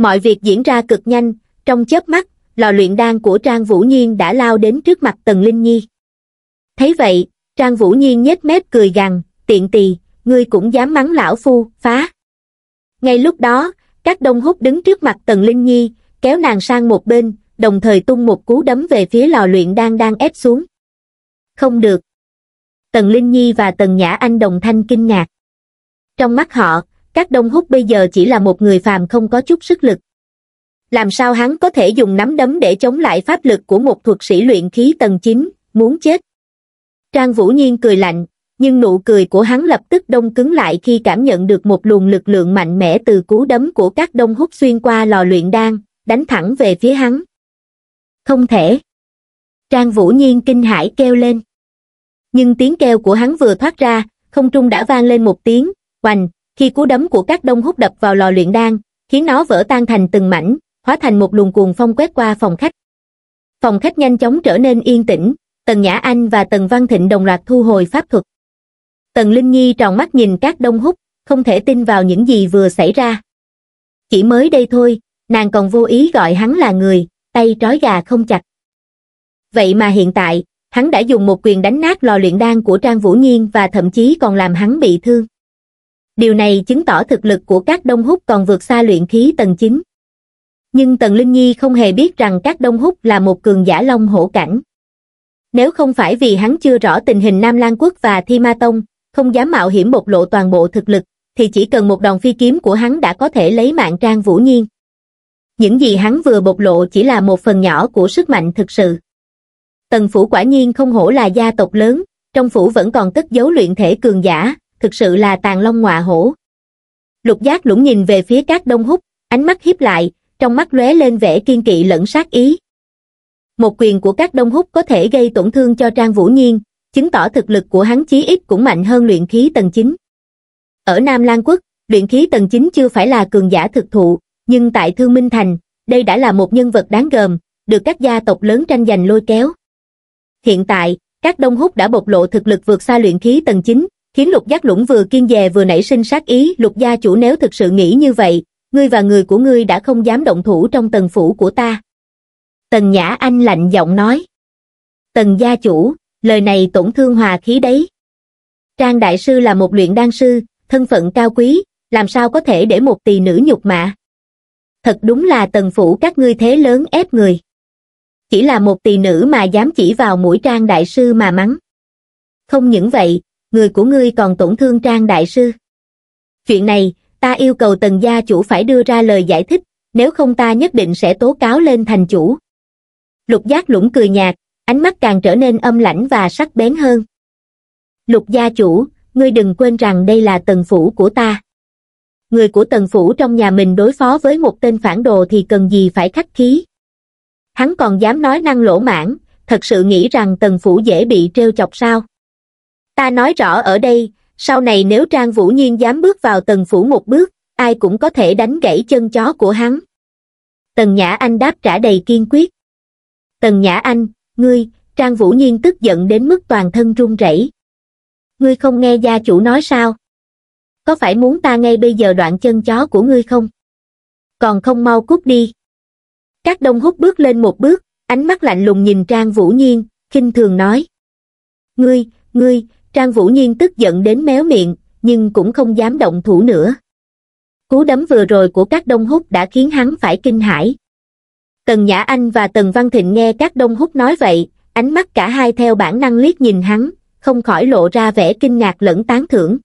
mọi việc diễn ra cực nhanh trong chớp mắt lò luyện đan của trang vũ nhiên đã lao đến trước mặt tần linh nhi thấy vậy trang vũ nhiên nhếch mép cười gằn tiện tì, ngươi cũng dám mắng lão phu phá ngay lúc đó các đông hút đứng trước mặt tần linh nhi kéo nàng sang một bên đồng thời tung một cú đấm về phía lò luyện đan đang ép xuống không được tần linh nhi và tần nhã anh đồng thanh kinh ngạc trong mắt họ các đông húc bây giờ chỉ là một người phàm không có chút sức lực. Làm sao hắn có thể dùng nắm đấm để chống lại pháp lực của một thuật sĩ luyện khí tầng 9, muốn chết. Trang Vũ Nhiên cười lạnh, nhưng nụ cười của hắn lập tức đông cứng lại khi cảm nhận được một luồng lực lượng mạnh mẽ từ cú đấm của các đông hút xuyên qua lò luyện đan, đánh thẳng về phía hắn. Không thể. Trang Vũ Nhiên kinh hãi kêu lên. Nhưng tiếng kêu của hắn vừa thoát ra, không trung đã vang lên một tiếng, oành, khi cú đấm của các đông hút đập vào lò luyện đan khiến nó vỡ tan thành từng mảnh hóa thành một luồng cuồng phong quét qua phòng khách phòng khách nhanh chóng trở nên yên tĩnh tần nhã anh và tần văn thịnh đồng loạt thu hồi pháp thuật tần linh nhi tròn mắt nhìn các đông hút không thể tin vào những gì vừa xảy ra chỉ mới đây thôi nàng còn vô ý gọi hắn là người tay trói gà không chặt vậy mà hiện tại hắn đã dùng một quyền đánh nát lò luyện đan của trang vũ nhiên và thậm chí còn làm hắn bị thương điều này chứng tỏ thực lực của các đông hút còn vượt xa luyện khí tầng 9. Nhưng Tần Linh Nhi không hề biết rằng các đông hút là một cường giả long hổ cảnh. Nếu không phải vì hắn chưa rõ tình hình Nam Lan Quốc và Thi Ma Tông, không dám mạo hiểm bộc lộ toàn bộ thực lực, thì chỉ cần một đòn phi kiếm của hắn đã có thể lấy mạng Trang Vũ Nhiên. Những gì hắn vừa bộc lộ chỉ là một phần nhỏ của sức mạnh thực sự. Tần Phủ quả nhiên không hổ là gia tộc lớn, trong phủ vẫn còn cất giấu luyện thể cường giả, thực sự là tàn long ngọa hổ. Lục giác lũng nhìn về phía các đông húc, ánh mắt hiếp lại, trong mắt lóe lên vẻ kiên kỵ lẫn sát ý. Một quyền của các đông húc có thể gây tổn thương cho Trang Vũ Nhiên, chứng tỏ thực lực của hắn chí ít cũng mạnh hơn luyện khí tầng 9. Ở Nam Lan Quốc, luyện khí tầng 9 chưa phải là cường giả thực thụ, nhưng tại Thương Minh Thành, đây đã là một nhân vật đáng gờm, được các gia tộc lớn tranh giành lôi kéo. Hiện tại, các đông húc đã bộc lộ thực lực vượt xa luyện khí tầng 9, khiến lục giác lũng vừa kiên dè vừa nảy sinh sát ý lục gia chủ nếu thực sự nghĩ như vậy, ngươi và người của ngươi đã không dám động thủ trong tần phủ của ta. Tần Nhã Anh lạnh giọng nói. Tần gia chủ, lời này tổn thương hòa khí đấy. Trang đại sư là một luyện đan sư, thân phận cao quý, làm sao có thể để một tỳ nữ nhục mạ. Thật đúng là tần phủ các ngươi thế lớn ép người. Chỉ là một tỳ nữ mà dám chỉ vào mũi trang đại sư mà mắng. Không những vậy, người của ngươi còn tổn thương Trang Đại Sư. Chuyện này, ta yêu cầu tần gia chủ phải đưa ra lời giải thích, nếu không ta nhất định sẽ tố cáo lên thành chủ. Lục giác lũng cười nhạt, ánh mắt càng trở nên âm lãnh và sắc bén hơn. Lục gia chủ, ngươi đừng quên rằng đây là tần phủ của ta. Người của tần phủ trong nhà mình đối phó với một tên phản đồ thì cần gì phải khách khí. Hắn còn dám nói năng lỗ mãn, thật sự nghĩ rằng tần phủ dễ bị trêu chọc sao ta nói rõ ở đây sau này nếu trang vũ nhiên dám bước vào tần phủ một bước ai cũng có thể đánh gãy chân chó của hắn tần nhã anh đáp trả đầy kiên quyết tần nhã anh ngươi trang vũ nhiên tức giận đến mức toàn thân run rẩy ngươi không nghe gia chủ nói sao có phải muốn ta ngay bây giờ đoạn chân chó của ngươi không còn không mau cút đi các đông hút bước lên một bước ánh mắt lạnh lùng nhìn trang vũ nhiên khinh thường nói ngươi ngươi Trang Vũ Nhiên tức giận đến méo miệng, nhưng cũng không dám động thủ nữa. Cú đấm vừa rồi của các đông húc đã khiến hắn phải kinh hãi. Tần Nhã Anh và Tần Văn Thịnh nghe các đông húc nói vậy, ánh mắt cả hai theo bản năng liếc nhìn hắn, không khỏi lộ ra vẻ kinh ngạc lẫn tán thưởng.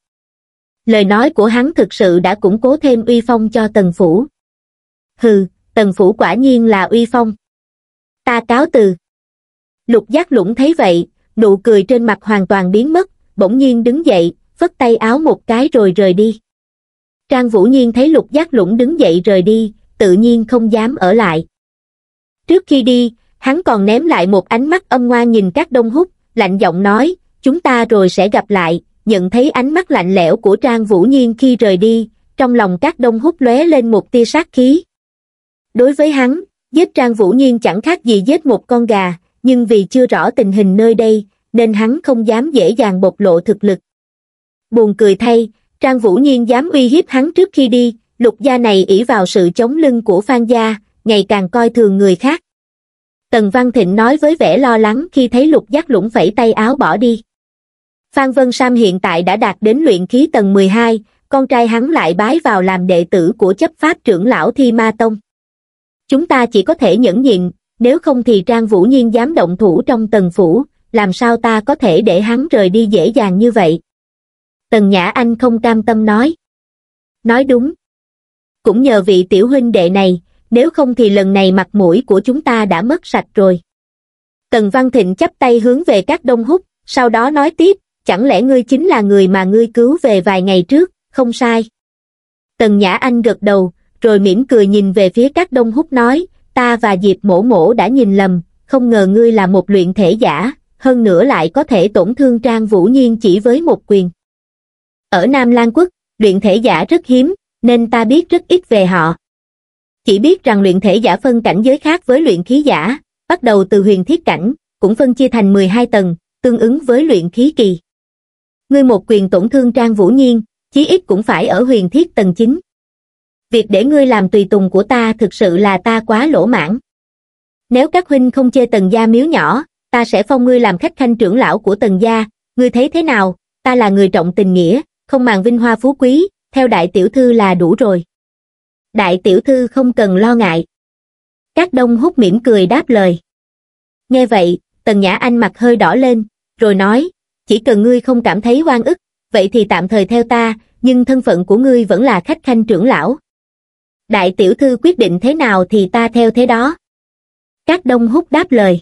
Lời nói của hắn thực sự đã củng cố thêm uy phong cho Tần Phủ. Hừ, Tần Phủ quả nhiên là uy phong. Ta cáo từ. Lục giác lũng thấy vậy, nụ cười trên mặt hoàn toàn biến mất, bỗng nhiên đứng dậy, vất tay áo một cái rồi rời đi. Trang Vũ Nhiên thấy lục giác lũng đứng dậy rời đi, tự nhiên không dám ở lại. Trước khi đi, hắn còn ném lại một ánh mắt âm ngoan nhìn các đông hút, lạnh giọng nói, chúng ta rồi sẽ gặp lại, nhận thấy ánh mắt lạnh lẽo của Trang Vũ Nhiên khi rời đi, trong lòng các đông hút lóe lên một tia sát khí. Đối với hắn, giết Trang Vũ Nhiên chẳng khác gì giết một con gà, nhưng vì chưa rõ tình hình nơi đây, nên hắn không dám dễ dàng bộc lộ thực lực. Buồn cười thay, Trang Vũ Nhiên dám uy hiếp hắn trước khi đi, lục gia này ỷ vào sự chống lưng của Phan gia, ngày càng coi thường người khác. Tần Văn Thịnh nói với vẻ lo lắng khi thấy lục giác lũng phẩy tay áo bỏ đi. Phan Vân Sam hiện tại đã đạt đến luyện khí tầng 12, con trai hắn lại bái vào làm đệ tử của chấp pháp trưởng lão Thi Ma Tông. Chúng ta chỉ có thể nhẫn nhịn, nếu không thì Trang Vũ Nhiên dám động thủ trong tầng phủ, làm sao ta có thể để hắn rời đi dễ dàng như vậy? Tần Nhã Anh không cam tâm nói. Nói đúng. Cũng nhờ vị tiểu huynh đệ này, nếu không thì lần này mặt mũi của chúng ta đã mất sạch rồi. Tần Văn Thịnh chắp tay hướng về các đông hút, sau đó nói tiếp, chẳng lẽ ngươi chính là người mà ngươi cứu về vài ngày trước, không sai. Tần Nhã Anh gật đầu, rồi mỉm cười nhìn về phía các đông hút nói, ta và Diệp mổ mổ đã nhìn lầm, không ngờ ngươi là một luyện thể giả, hơn nữa lại có thể tổn thương Trang Vũ Nhiên chỉ với một quyền. Ở Nam Lan Quốc, luyện thể giả rất hiếm, nên ta biết rất ít về họ. Chỉ biết rằng luyện thể giả phân cảnh giới khác với luyện khí giả, bắt đầu từ huyền thiết cảnh, cũng phân chia thành 12 tầng, tương ứng với luyện khí kỳ. Ngươi một quyền tổn thương Trang Vũ Nhiên, chí ít cũng phải ở huyền thiết tầng 9. Việc để ngươi làm tùy tùng của ta thực sự là ta quá lỗ mãn. Nếu các huynh không chê tầng gia miếu nhỏ, ta sẽ phong ngươi làm khách khanh trưởng lão của tần gia, ngươi thấy thế nào, ta là người trọng tình nghĩa, không màng vinh hoa phú quý, theo đại tiểu thư là đủ rồi. Đại tiểu thư không cần lo ngại. Các đông hút mỉm cười đáp lời. Nghe vậy, tần nhã anh mặt hơi đỏ lên, rồi nói, chỉ cần ngươi không cảm thấy oan ức, vậy thì tạm thời theo ta, nhưng thân phận của ngươi vẫn là khách khanh trưởng lão. Đại tiểu thư quyết định thế nào thì ta theo thế đó. Các đông hút đáp lời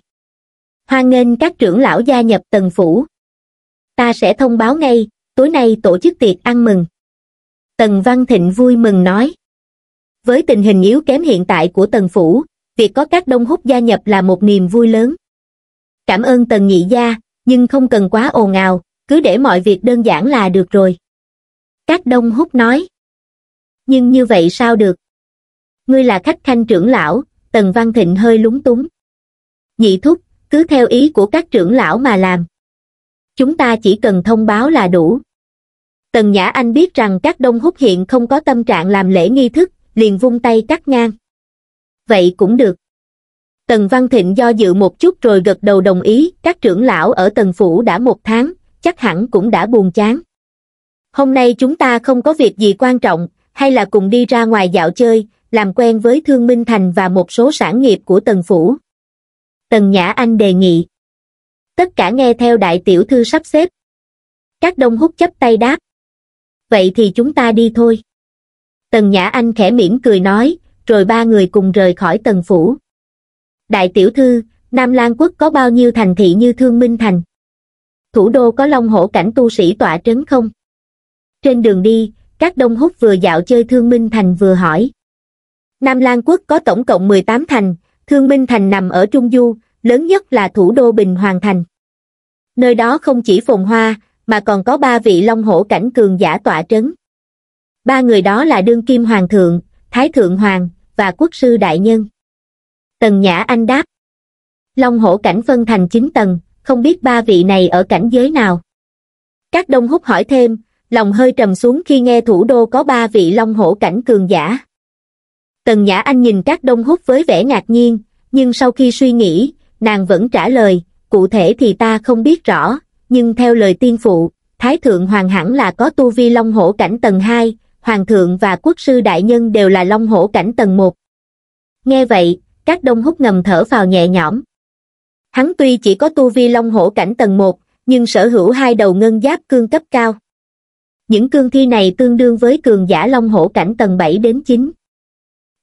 hoan nghênh các trưởng lão gia nhập tần phủ ta sẽ thông báo ngay tối nay tổ chức tiệc ăn mừng tần văn thịnh vui mừng nói với tình hình yếu kém hiện tại của tần phủ việc có các đông húc gia nhập là một niềm vui lớn cảm ơn tần nhị gia nhưng không cần quá ồn ào cứ để mọi việc đơn giản là được rồi các đông húc nói nhưng như vậy sao được ngươi là khách khanh trưởng lão tần văn thịnh hơi lúng túng nhị thúc cứ theo ý của các trưởng lão mà làm chúng ta chỉ cần thông báo là đủ tần nhã anh biết rằng các đông hút hiện không có tâm trạng làm lễ nghi thức liền vung tay cắt ngang vậy cũng được tần văn thịnh do dự một chút rồi gật đầu đồng ý các trưởng lão ở tần phủ đã một tháng chắc hẳn cũng đã buồn chán hôm nay chúng ta không có việc gì quan trọng hay là cùng đi ra ngoài dạo chơi làm quen với thương minh thành và một số sản nghiệp của tần phủ Tần Nhã Anh đề nghị. Tất cả nghe theo đại tiểu thư sắp xếp. Các đông hút chấp tay đáp. Vậy thì chúng ta đi thôi. Tần Nhã Anh khẽ mỉm cười nói, rồi ba người cùng rời khỏi tần phủ. Đại tiểu thư, Nam Lan quốc có bao nhiêu thành thị như Thương Minh Thành? Thủ đô có long hổ cảnh tu sĩ tọa trấn không? Trên đường đi, các đông hút vừa dạo chơi Thương Minh Thành vừa hỏi. Nam Lan quốc có tổng cộng 18 thành, Thương Minh Thành nằm ở Trung Du, lớn nhất là thủ đô Bình Hoàng Thành. Nơi đó không chỉ phồn hoa, mà còn có ba vị long hổ cảnh cường giả tọa trấn. Ba người đó là đương kim hoàng thượng, thái thượng hoàng và quốc sư đại nhân. Tần Nhã Anh đáp. Long hổ cảnh phân thành 9 tầng, không biết ba vị này ở cảnh giới nào. Các đông hút hỏi thêm, lòng hơi trầm xuống khi nghe thủ đô có ba vị long hổ cảnh cường giả. Tần Nhã Anh nhìn các đông hút với vẻ ngạc nhiên, nhưng sau khi suy nghĩ, nàng vẫn trả lời, cụ thể thì ta không biết rõ, nhưng theo lời tiên phụ, Thái Thượng Hoàng hẳn là có tu vi Long Hổ Cảnh tầng 2, Hoàng Thượng và Quốc Sư Đại Nhân đều là Long Hổ Cảnh tầng 1. Nghe vậy, các đông hút ngầm thở vào nhẹ nhõm. Hắn tuy chỉ có tu vi Long Hổ Cảnh tầng 1, nhưng sở hữu hai đầu ngân giáp cương cấp cao. Những cương thi này tương đương với cường giả Long Hổ Cảnh tầng 7 đến 9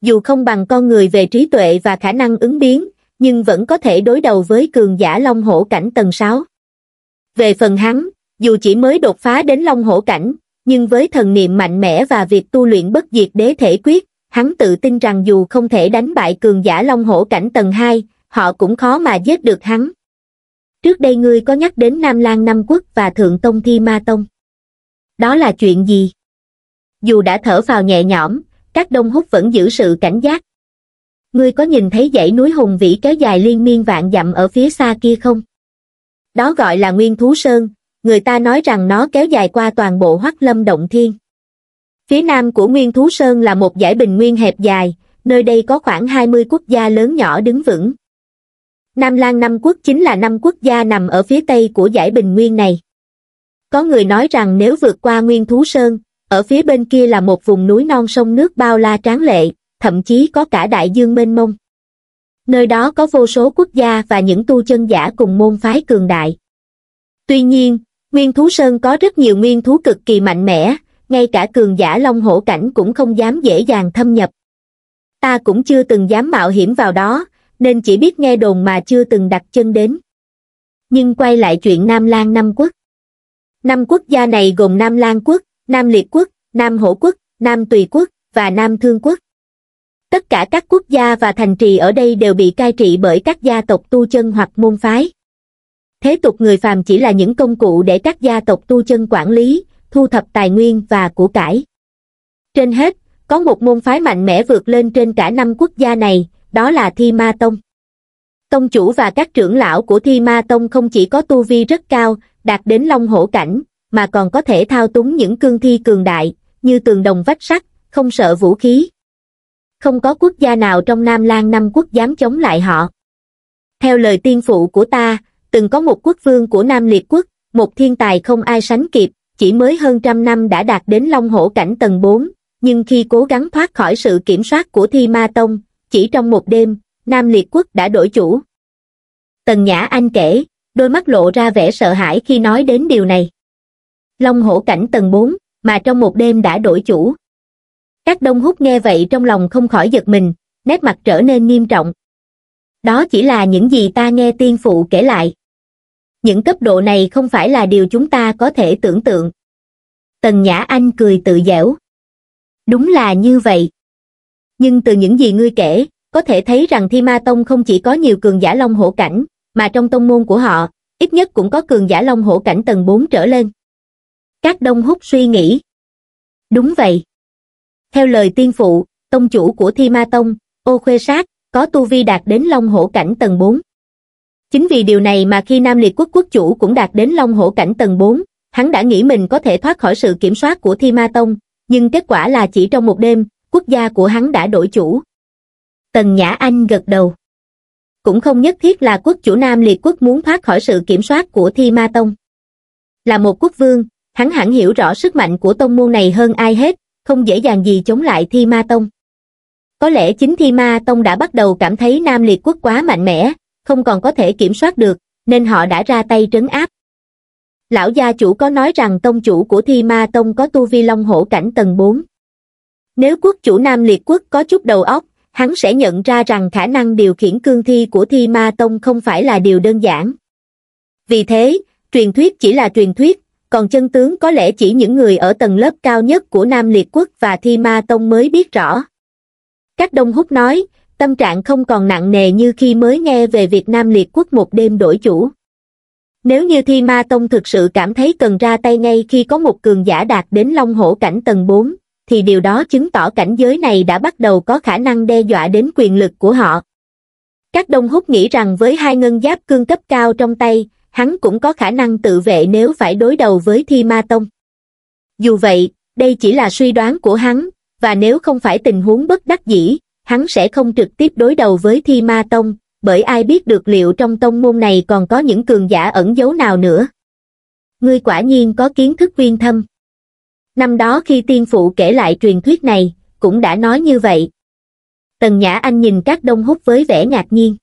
dù không bằng con người về trí tuệ và khả năng ứng biến, nhưng vẫn có thể đối đầu với cường giả Long Hổ Cảnh tầng 6. Về phần hắn, dù chỉ mới đột phá đến Long Hổ Cảnh, nhưng với thần niệm mạnh mẽ và việc tu luyện bất diệt đế thể quyết, hắn tự tin rằng dù không thể đánh bại cường giả Long Hổ Cảnh tầng 2, họ cũng khó mà giết được hắn. Trước đây ngươi có nhắc đến Nam Lan Nam Quốc và Thượng Tông Thi Ma Tông. Đó là chuyện gì? Dù đã thở vào nhẹ nhõm, các đông húc vẫn giữ sự cảnh giác. Ngươi có nhìn thấy dãy núi hùng vĩ kéo dài liên miên vạn dặm ở phía xa kia không? Đó gọi là Nguyên Thú Sơn, người ta nói rằng nó kéo dài qua toàn bộ Hoắc Lâm Động Thiên. Phía nam của Nguyên Thú Sơn là một dãy bình nguyên hẹp dài, nơi đây có khoảng 20 quốc gia lớn nhỏ đứng vững. Nam Lan năm quốc chính là năm quốc gia nằm ở phía tây của dãy bình nguyên này. Có người nói rằng nếu vượt qua Nguyên Thú Sơn, ở phía bên kia là một vùng núi non sông nước bao la tráng lệ, thậm chí có cả đại dương mênh mông. Nơi đó có vô số quốc gia và những tu chân giả cùng môn phái cường đại. Tuy nhiên, Nguyên Thú Sơn có rất nhiều nguyên thú cực kỳ mạnh mẽ, ngay cả cường giả long hổ cảnh cũng không dám dễ dàng thâm nhập. Ta cũng chưa từng dám mạo hiểm vào đó, nên chỉ biết nghe đồn mà chưa từng đặt chân đến. Nhưng quay lại chuyện Nam Lan năm Quốc. Năm quốc gia này gồm Nam Lan Quốc, Nam Liệt Quốc, Nam Hổ Quốc, Nam Tùy Quốc và Nam Thương Quốc. Tất cả các quốc gia và thành trì ở đây đều bị cai trị bởi các gia tộc tu chân hoặc môn phái. Thế tục người phàm chỉ là những công cụ để các gia tộc tu chân quản lý, thu thập tài nguyên và của cải. Trên hết, có một môn phái mạnh mẽ vượt lên trên cả năm quốc gia này, đó là Thi Ma Tông. Tông chủ và các trưởng lão của Thi Ma Tông không chỉ có tu vi rất cao, đạt đến Long Hổ Cảnh, mà còn có thể thao túng những cương thi cường đại, như tường đồng vách sắt, không sợ vũ khí. Không có quốc gia nào trong Nam Lan năm quốc dám chống lại họ. Theo lời tiên phụ của ta, từng có một quốc vương của Nam Liệt quốc, một thiên tài không ai sánh kịp, chỉ mới hơn trăm năm đã đạt đến long hổ cảnh tầng 4, nhưng khi cố gắng thoát khỏi sự kiểm soát của Thi Ma Tông, chỉ trong một đêm, Nam Liệt quốc đã đổi chủ. Tần Nhã Anh kể, đôi mắt lộ ra vẻ sợ hãi khi nói đến điều này long hổ cảnh tầng 4, mà trong một đêm đã đổi chủ. Các đông hút nghe vậy trong lòng không khỏi giật mình, nét mặt trở nên nghiêm trọng. Đó chỉ là những gì ta nghe tiên phụ kể lại. Những cấp độ này không phải là điều chúng ta có thể tưởng tượng. Tần Nhã Anh cười tự dẻo. Đúng là như vậy. Nhưng từ những gì ngươi kể, có thể thấy rằng Thi Ma Tông không chỉ có nhiều cường giả long hổ cảnh, mà trong tông môn của họ, ít nhất cũng có cường giả long hổ cảnh tầng 4 trở lên. Các đông hút suy nghĩ. Đúng vậy. Theo lời tiên phụ, tông chủ của Thi Ma Tông, ô khuê sát, có tu vi đạt đến long hổ cảnh tầng 4. Chính vì điều này mà khi Nam Liệt Quốc quốc chủ cũng đạt đến long hổ cảnh tầng 4, hắn đã nghĩ mình có thể thoát khỏi sự kiểm soát của Thi Ma Tông, nhưng kết quả là chỉ trong một đêm, quốc gia của hắn đã đổi chủ. Tần Nhã Anh gật đầu. Cũng không nhất thiết là quốc chủ Nam Liệt Quốc muốn thoát khỏi sự kiểm soát của Thi Ma Tông. Là một quốc vương, hắn hẳn hiểu rõ sức mạnh của tông môn này hơn ai hết, không dễ dàng gì chống lại Thi Ma Tông. Có lẽ chính Thi Ma Tông đã bắt đầu cảm thấy Nam Liệt Quốc quá mạnh mẽ, không còn có thể kiểm soát được, nên họ đã ra tay trấn áp. Lão gia chủ có nói rằng tông chủ của Thi Ma Tông có tu vi long hổ cảnh tầng 4. Nếu quốc chủ Nam Liệt Quốc có chút đầu óc, hắn sẽ nhận ra rằng khả năng điều khiển cương thi của Thi Ma Tông không phải là điều đơn giản. Vì thế, truyền thuyết chỉ là truyền thuyết, còn chân tướng có lẽ chỉ những người ở tầng lớp cao nhất của nam liệt quốc và thi ma tông mới biết rõ các đông húc nói tâm trạng không còn nặng nề như khi mới nghe về việc nam liệt quốc một đêm đổi chủ nếu như thi ma tông thực sự cảm thấy cần ra tay ngay khi có một cường giả đạt đến long hổ cảnh tầng bốn thì điều đó chứng tỏ cảnh giới này đã bắt đầu có khả năng đe dọa đến quyền lực của họ các đông húc nghĩ rằng với hai ngân giáp cương cấp cao trong tay hắn cũng có khả năng tự vệ nếu phải đối đầu với Thi Ma Tông. Dù vậy, đây chỉ là suy đoán của hắn, và nếu không phải tình huống bất đắc dĩ, hắn sẽ không trực tiếp đối đầu với Thi Ma Tông, bởi ai biết được liệu trong tông môn này còn có những cường giả ẩn giấu nào nữa. Ngươi quả nhiên có kiến thức viên thâm. Năm đó khi tiên phụ kể lại truyền thuyết này, cũng đã nói như vậy. Tần Nhã Anh nhìn các đông hút với vẻ ngạc nhiên.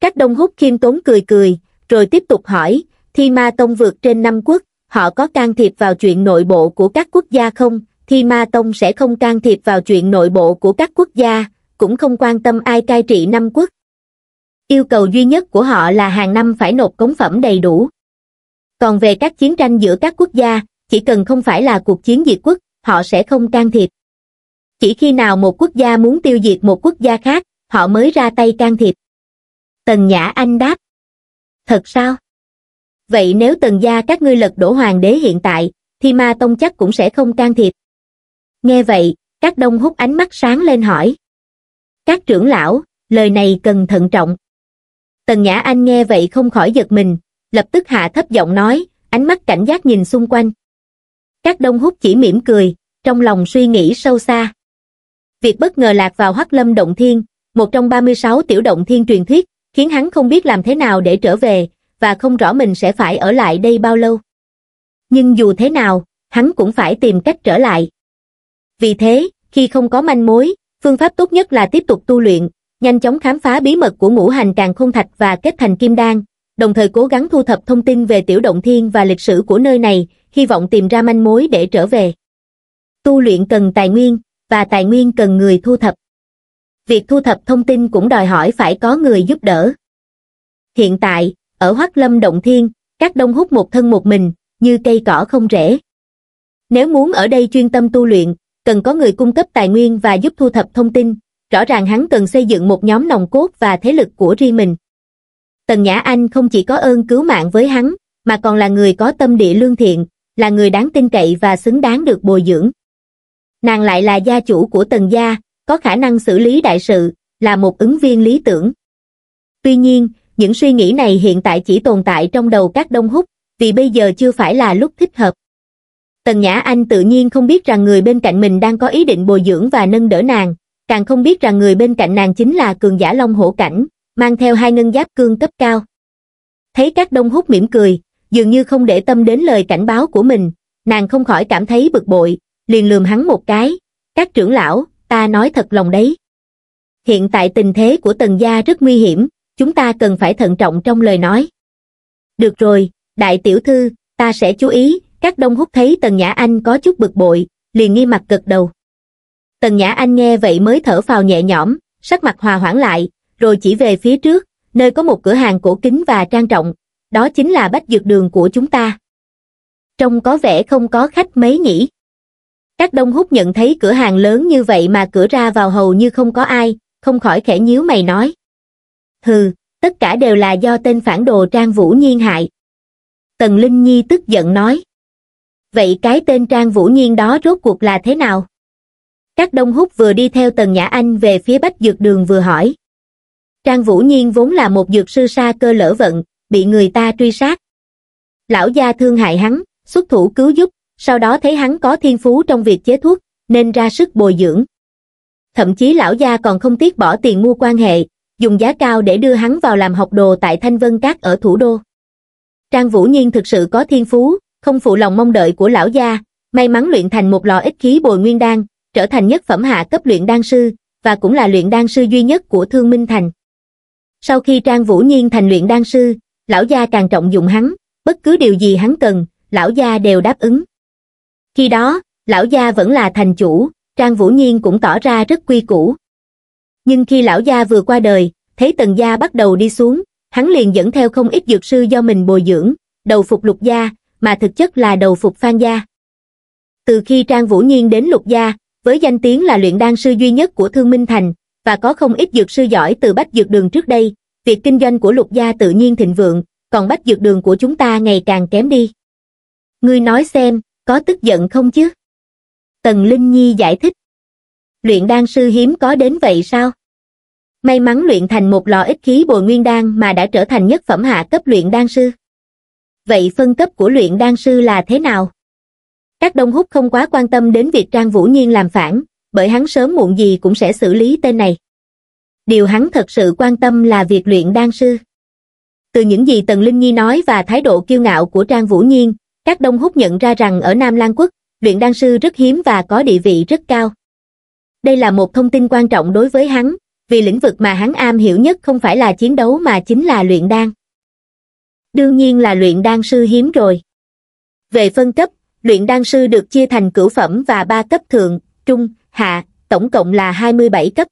Các đông hút khiêm tốn cười cười, rồi tiếp tục hỏi, Thi Ma Tông vượt trên năm quốc, họ có can thiệp vào chuyện nội bộ của các quốc gia không? Thi Ma Tông sẽ không can thiệp vào chuyện nội bộ của các quốc gia, cũng không quan tâm ai cai trị năm quốc. Yêu cầu duy nhất của họ là hàng năm phải nộp cống phẩm đầy đủ. Còn về các chiến tranh giữa các quốc gia, chỉ cần không phải là cuộc chiến diệt quốc, họ sẽ không can thiệp. Chỉ khi nào một quốc gia muốn tiêu diệt một quốc gia khác, họ mới ra tay can thiệp. Tần Nhã Anh đáp thật sao vậy nếu tần gia các ngươi lật đổ hoàng đế hiện tại thì ma tông chắc cũng sẽ không can thiệp nghe vậy các đông hút ánh mắt sáng lên hỏi các trưởng lão lời này cần thận trọng tần nhã anh nghe vậy không khỏi giật mình lập tức hạ thấp giọng nói ánh mắt cảnh giác nhìn xung quanh các đông hút chỉ mỉm cười trong lòng suy nghĩ sâu xa việc bất ngờ lạc vào hắc lâm động thiên một trong 36 tiểu động thiên truyền thuyết khiến hắn không biết làm thế nào để trở về, và không rõ mình sẽ phải ở lại đây bao lâu. Nhưng dù thế nào, hắn cũng phải tìm cách trở lại. Vì thế, khi không có manh mối, phương pháp tốt nhất là tiếp tục tu luyện, nhanh chóng khám phá bí mật của ngũ hành càng không thạch và kết thành kim đan, đồng thời cố gắng thu thập thông tin về tiểu động thiên và lịch sử của nơi này, hy vọng tìm ra manh mối để trở về. Tu luyện cần tài nguyên, và tài nguyên cần người thu thập việc thu thập thông tin cũng đòi hỏi phải có người giúp đỡ hiện tại ở hoắc lâm động thiên các đông hút một thân một mình như cây cỏ không rễ nếu muốn ở đây chuyên tâm tu luyện cần có người cung cấp tài nguyên và giúp thu thập thông tin rõ ràng hắn cần xây dựng một nhóm nòng cốt và thế lực của riêng mình tần nhã anh không chỉ có ơn cứu mạng với hắn mà còn là người có tâm địa lương thiện là người đáng tin cậy và xứng đáng được bồi dưỡng nàng lại là gia chủ của tần gia có khả năng xử lý đại sự, là một ứng viên lý tưởng. Tuy nhiên, những suy nghĩ này hiện tại chỉ tồn tại trong đầu các đông húc, vì bây giờ chưa phải là lúc thích hợp. Tần Nhã Anh tự nhiên không biết rằng người bên cạnh mình đang có ý định bồi dưỡng và nâng đỡ nàng, càng không biết rằng người bên cạnh nàng chính là cường giả Long Hổ Cảnh, mang theo hai ngân giáp cương cấp cao. Thấy các đông hút mỉm cười, dường như không để tâm đến lời cảnh báo của mình, nàng không khỏi cảm thấy bực bội, liền lườm hắn một cái. Các trưởng lão, ta nói thật lòng đấy. Hiện tại tình thế của Tần gia rất nguy hiểm, chúng ta cần phải thận trọng trong lời nói. Được rồi, đại tiểu thư, ta sẽ chú ý, các đông hút thấy Tần Nhã Anh có chút bực bội, liền nghi mặt gật đầu. Tần Nhã Anh nghe vậy mới thở phào nhẹ nhõm, sắc mặt hòa hoãn lại, rồi chỉ về phía trước, nơi có một cửa hàng cổ kính và trang trọng, đó chính là bách dược đường của chúng ta. Trông có vẻ không có khách mấy nhỉ các đông hút nhận thấy cửa hàng lớn như vậy mà cửa ra vào hầu như không có ai, không khỏi khẽ nhíu mày nói. Hừ, tất cả đều là do tên phản đồ Trang Vũ Nhiên hại. Tần Linh Nhi tức giận nói. Vậy cái tên Trang Vũ Nhiên đó rốt cuộc là thế nào? Các đông hút vừa đi theo Tần Nhã Anh về phía Bách Dược Đường vừa hỏi. Trang Vũ Nhiên vốn là một dược sư sa cơ lỡ vận, bị người ta truy sát. Lão gia thương hại hắn, xuất thủ cứu giúp, sau đó thấy hắn có thiên phú trong việc chế thuốc, nên ra sức bồi dưỡng. Thậm chí lão gia còn không tiếc bỏ tiền mua quan hệ, dùng giá cao để đưa hắn vào làm học đồ tại Thanh Vân Các ở thủ đô. Trang Vũ Nhiên thực sự có thiên phú, không phụ lòng mong đợi của lão gia, may mắn luyện thành một lò ích khí bồi nguyên đan, trở thành nhất phẩm hạ cấp luyện đan sư, và cũng là luyện đan sư duy nhất của Thương Minh Thành. Sau khi Trang Vũ Nhiên thành luyện đan sư, lão gia càng trọng dụng hắn, bất cứ điều gì hắn cần, lão gia đều đáp ứng khi đó lão gia vẫn là thành chủ trang vũ nhiên cũng tỏ ra rất quy củ nhưng khi lão gia vừa qua đời thấy tần gia bắt đầu đi xuống hắn liền dẫn theo không ít dược sư do mình bồi dưỡng đầu phục lục gia mà thực chất là đầu phục phan gia từ khi trang vũ nhiên đến lục gia với danh tiếng là luyện đan sư duy nhất của thương minh thành và có không ít dược sư giỏi từ bách dược đường trước đây việc kinh doanh của lục gia tự nhiên thịnh vượng còn bách dược đường của chúng ta ngày càng kém đi ngươi nói xem có tức giận không chứ? Tần Linh Nhi giải thích. Luyện đan sư hiếm có đến vậy sao? May mắn luyện thành một lò ít khí bồi nguyên đan mà đã trở thành nhất phẩm hạ cấp luyện đan sư. Vậy phân cấp của luyện đan sư là thế nào? Các đông hút không quá quan tâm đến việc Trang Vũ Nhiên làm phản, bởi hắn sớm muộn gì cũng sẽ xử lý tên này. Điều hắn thật sự quan tâm là việc luyện đan sư. Từ những gì Tần Linh Nhi nói và thái độ kiêu ngạo của Trang Vũ Nhiên, các đông húc nhận ra rằng ở Nam Lan Quốc, luyện đan sư rất hiếm và có địa vị rất cao. Đây là một thông tin quan trọng đối với hắn, vì lĩnh vực mà hắn am hiểu nhất không phải là chiến đấu mà chính là luyện đan. Đương nhiên là luyện đan sư hiếm rồi. Về phân cấp, luyện đan sư được chia thành cửu phẩm và ba cấp thượng, trung, hạ, tổng cộng là 27 cấp.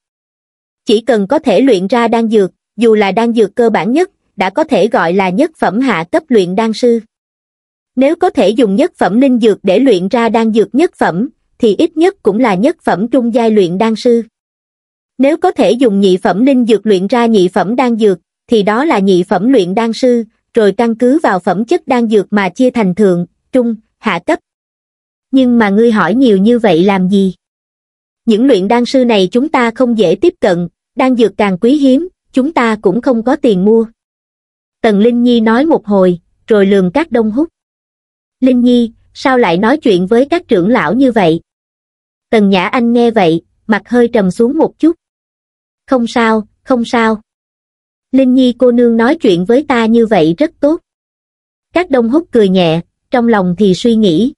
Chỉ cần có thể luyện ra đan dược, dù là đan dược cơ bản nhất, đã có thể gọi là nhất phẩm hạ cấp luyện đan sư. Nếu có thể dùng nhất phẩm linh dược để luyện ra đan dược nhất phẩm, thì ít nhất cũng là nhất phẩm trung giai luyện đan sư. Nếu có thể dùng nhị phẩm linh dược luyện ra nhị phẩm đan dược, thì đó là nhị phẩm luyện đan sư, rồi căn cứ vào phẩm chất đan dược mà chia thành thượng, trung, hạ cấp. Nhưng mà ngươi hỏi nhiều như vậy làm gì? Những luyện đan sư này chúng ta không dễ tiếp cận, đan dược càng quý hiếm, chúng ta cũng không có tiền mua. Tần Linh Nhi nói một hồi, rồi lường các đông hút. Linh Nhi, sao lại nói chuyện với các trưởng lão như vậy? Tần Nhã Anh nghe vậy, mặt hơi trầm xuống một chút. Không sao, không sao. Linh Nhi cô nương nói chuyện với ta như vậy rất tốt. Các đông húc cười nhẹ, trong lòng thì suy nghĩ.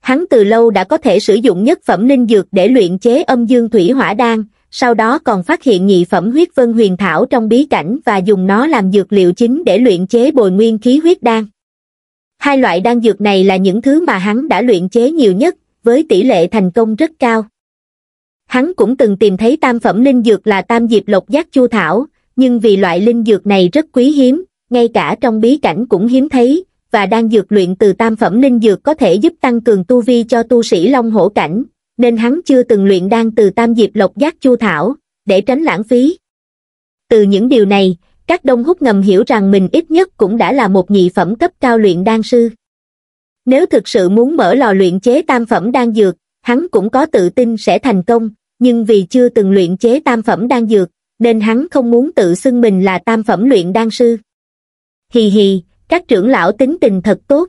Hắn từ lâu đã có thể sử dụng nhất phẩm linh dược để luyện chế âm dương thủy hỏa đan, sau đó còn phát hiện nhị phẩm huyết vân huyền thảo trong bí cảnh và dùng nó làm dược liệu chính để luyện chế bồi nguyên khí huyết đan hai loại đan dược này là những thứ mà hắn đã luyện chế nhiều nhất, với tỷ lệ thành công rất cao. Hắn cũng từng tìm thấy tam phẩm linh dược là tam diệp lộc giác chu thảo, nhưng vì loại linh dược này rất quý hiếm, ngay cả trong bí cảnh cũng hiếm thấy, và đan dược luyện từ tam phẩm linh dược có thể giúp tăng cường tu vi cho tu sĩ long hổ cảnh, nên hắn chưa từng luyện đan từ tam diệp lộc giác chu thảo, để tránh lãng phí. Từ những điều này, các đông hút ngầm hiểu rằng mình ít nhất cũng đã là một nhị phẩm cấp cao luyện đan sư. Nếu thực sự muốn mở lò luyện chế tam phẩm đan dược, hắn cũng có tự tin sẽ thành công, nhưng vì chưa từng luyện chế tam phẩm đan dược, nên hắn không muốn tự xưng mình là tam phẩm luyện đan sư. Hì hì, các trưởng lão tính tình thật tốt.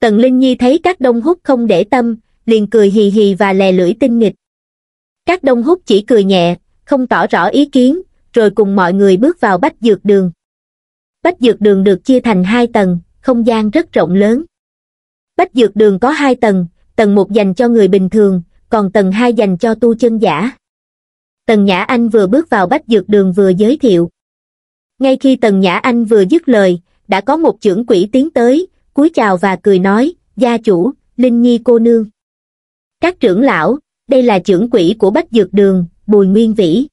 Tần Linh Nhi thấy các đông hút không để tâm, liền cười hì hì và lè lưỡi tinh nghịch. Các đông hút chỉ cười nhẹ, không tỏ rõ ý kiến, rồi cùng mọi người bước vào bách dược đường bách dược đường được chia thành hai tầng không gian rất rộng lớn bách dược đường có hai tầng tầng một dành cho người bình thường còn tầng hai dành cho tu chân giả tần nhã anh vừa bước vào bách dược đường vừa giới thiệu ngay khi tần nhã anh vừa dứt lời đã có một trưởng quỹ tiến tới cúi chào và cười nói gia chủ linh nhi cô nương các trưởng lão đây là trưởng quỹ của bách dược đường bùi nguyên vĩ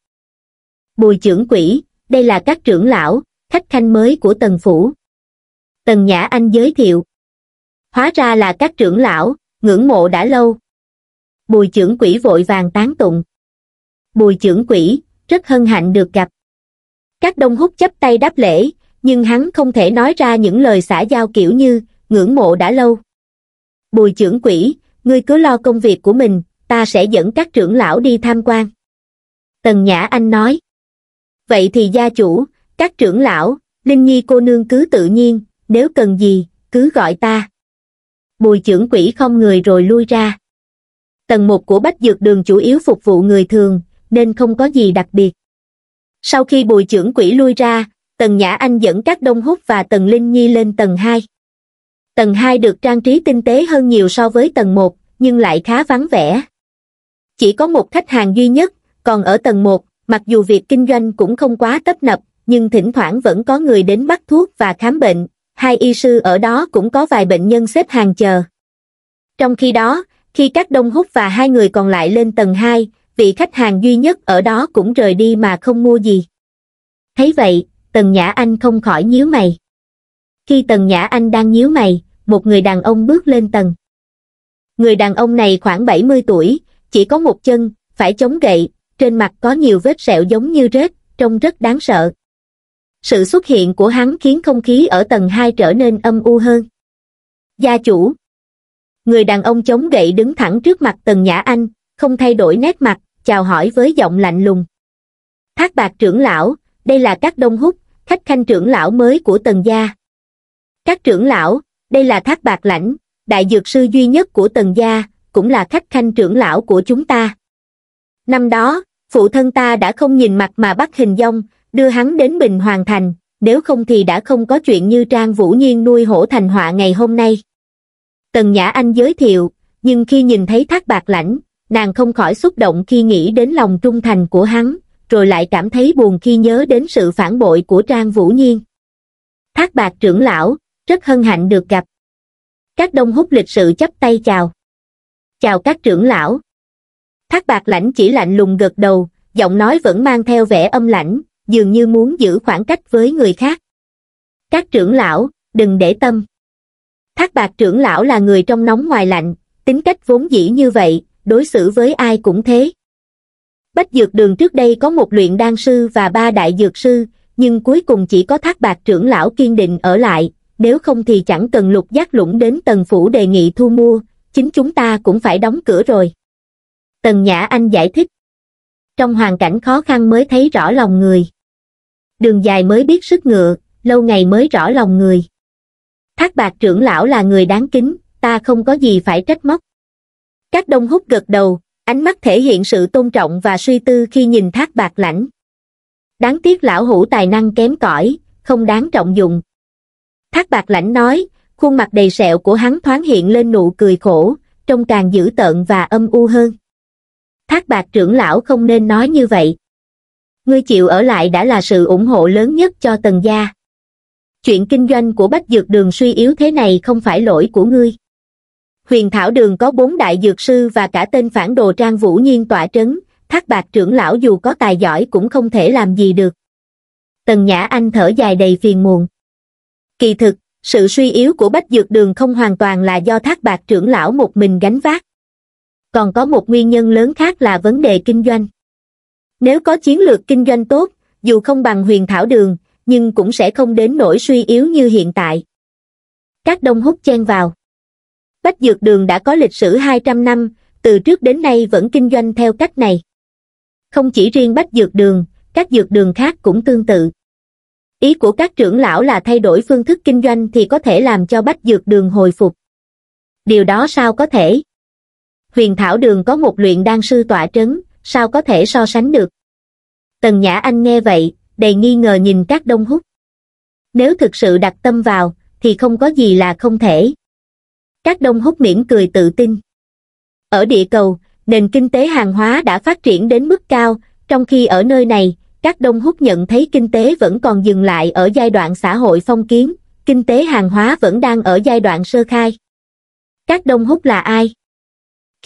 bùi trưởng quỷ, đây là các trưởng lão, khách khanh mới của tần phủ. Tần Nhã Anh giới thiệu. Hóa ra là các trưởng lão, ngưỡng mộ đã lâu. Bùi trưởng quỷ vội vàng tán tụng. Bùi trưởng quỷ, rất hân hạnh được gặp. Các đông hút chấp tay đáp lễ, nhưng hắn không thể nói ra những lời xã giao kiểu như, ngưỡng mộ đã lâu. Bùi trưởng quỷ, ngươi cứ lo công việc của mình, ta sẽ dẫn các trưởng lão đi tham quan. Tần Nhã Anh nói vậy thì gia chủ, các trưởng lão, Linh Nhi cô nương cứ tự nhiên, nếu cần gì, cứ gọi ta. Bùi trưởng quỷ không người rồi lui ra. Tầng 1 của Bách Dược Đường chủ yếu phục vụ người thường, nên không có gì đặc biệt. Sau khi bùi trưởng quỷ lui ra, Tần Nhã Anh dẫn các Đông Húc và Tần Linh Nhi lên tầng 2. Tầng 2 được trang trí tinh tế hơn nhiều so với tầng 1, nhưng lại khá vắng vẻ. Chỉ có một khách hàng duy nhất, còn ở tầng 1, mặc dù việc kinh doanh cũng không quá tấp nập nhưng thỉnh thoảng vẫn có người đến bắt thuốc và khám bệnh hai y sư ở đó cũng có vài bệnh nhân xếp hàng chờ trong khi đó khi các đông hút và hai người còn lại lên tầng hai vị khách hàng duy nhất ở đó cũng rời đi mà không mua gì thấy vậy tần nhã anh không khỏi nhíu mày khi tần nhã anh đang nhíu mày một người đàn ông bước lên tầng người đàn ông này khoảng bảy mươi tuổi chỉ có một chân phải chống gậy trên mặt có nhiều vết sẹo giống như rết, trông rất đáng sợ. Sự xuất hiện của hắn khiến không khí ở tầng 2 trở nên âm u hơn. Gia chủ Người đàn ông chống gậy đứng thẳng trước mặt tầng Nhã Anh, không thay đổi nét mặt, chào hỏi với giọng lạnh lùng. Thác bạc trưởng lão, đây là các đông húc, khách khanh trưởng lão mới của tầng gia. Các trưởng lão, đây là thác bạc lãnh, đại dược sư duy nhất của tầng gia, cũng là khách khanh trưởng lão của chúng ta. Năm đó, phụ thân ta đã không nhìn mặt mà bắt hình dong đưa hắn đến bình hoàng thành nếu không thì đã không có chuyện như trang vũ nhiên nuôi hổ thành họa ngày hôm nay tần nhã anh giới thiệu nhưng khi nhìn thấy thác bạc lãnh nàng không khỏi xúc động khi nghĩ đến lòng trung thành của hắn rồi lại cảm thấy buồn khi nhớ đến sự phản bội của trang vũ nhiên thác bạc trưởng lão rất hân hạnh được gặp các đông hút lịch sự chấp tay chào chào các trưởng lão Thác bạc lãnh chỉ lạnh lùng gật đầu, giọng nói vẫn mang theo vẻ âm lãnh, dường như muốn giữ khoảng cách với người khác. Các trưởng lão, đừng để tâm. Thác bạc trưởng lão là người trong nóng ngoài lạnh, tính cách vốn dĩ như vậy, đối xử với ai cũng thế. Bách dược đường trước đây có một luyện đan sư và ba đại dược sư, nhưng cuối cùng chỉ có thác bạc trưởng lão kiên định ở lại, nếu không thì chẳng cần lục giác lũng đến tầng phủ đề nghị thu mua, chính chúng ta cũng phải đóng cửa rồi. Tần Nhã Anh giải thích. Trong hoàn cảnh khó khăn mới thấy rõ lòng người. Đường dài mới biết sức ngựa, lâu ngày mới rõ lòng người. Thác bạc trưởng lão là người đáng kính, ta không có gì phải trách móc. Các đông hút gật đầu, ánh mắt thể hiện sự tôn trọng và suy tư khi nhìn thác bạc lãnh. Đáng tiếc lão hủ tài năng kém cỏi, không đáng trọng dụng. Thác bạc lãnh nói, khuôn mặt đầy sẹo của hắn thoáng hiện lên nụ cười khổ, trông càng dữ tợn và âm u hơn thác bạc trưởng lão không nên nói như vậy. Ngươi chịu ở lại đã là sự ủng hộ lớn nhất cho tần gia. Chuyện kinh doanh của Bách Dược Đường suy yếu thế này không phải lỗi của ngươi. Huyền Thảo Đường có bốn đại dược sư và cả tên phản đồ Trang Vũ Nhiên tỏa trấn, thác bạc trưởng lão dù có tài giỏi cũng không thể làm gì được. Tần Nhã Anh thở dài đầy phiền muộn. Kỳ thực, sự suy yếu của Bách Dược Đường không hoàn toàn là do thác bạc trưởng lão một mình gánh vác còn có một nguyên nhân lớn khác là vấn đề kinh doanh nếu có chiến lược kinh doanh tốt dù không bằng huyền thảo đường nhưng cũng sẽ không đến nỗi suy yếu như hiện tại các đông hút chen vào bách dược đường đã có lịch sử 200 năm từ trước đến nay vẫn kinh doanh theo cách này không chỉ riêng bách dược đường các dược đường khác cũng tương tự ý của các trưởng lão là thay đổi phương thức kinh doanh thì có thể làm cho bách dược đường hồi phục điều đó sao có thể huyền thảo đường có một luyện đan sư tỏa trấn, sao có thể so sánh được. Tần Nhã Anh nghe vậy, đầy nghi ngờ nhìn các đông hút. Nếu thực sự đặt tâm vào, thì không có gì là không thể. Các đông hút miễn cười tự tin. Ở địa cầu, nền kinh tế hàng hóa đã phát triển đến mức cao, trong khi ở nơi này, các đông hút nhận thấy kinh tế vẫn còn dừng lại ở giai đoạn xã hội phong kiến, kinh tế hàng hóa vẫn đang ở giai đoạn sơ khai. Các đông hút là ai?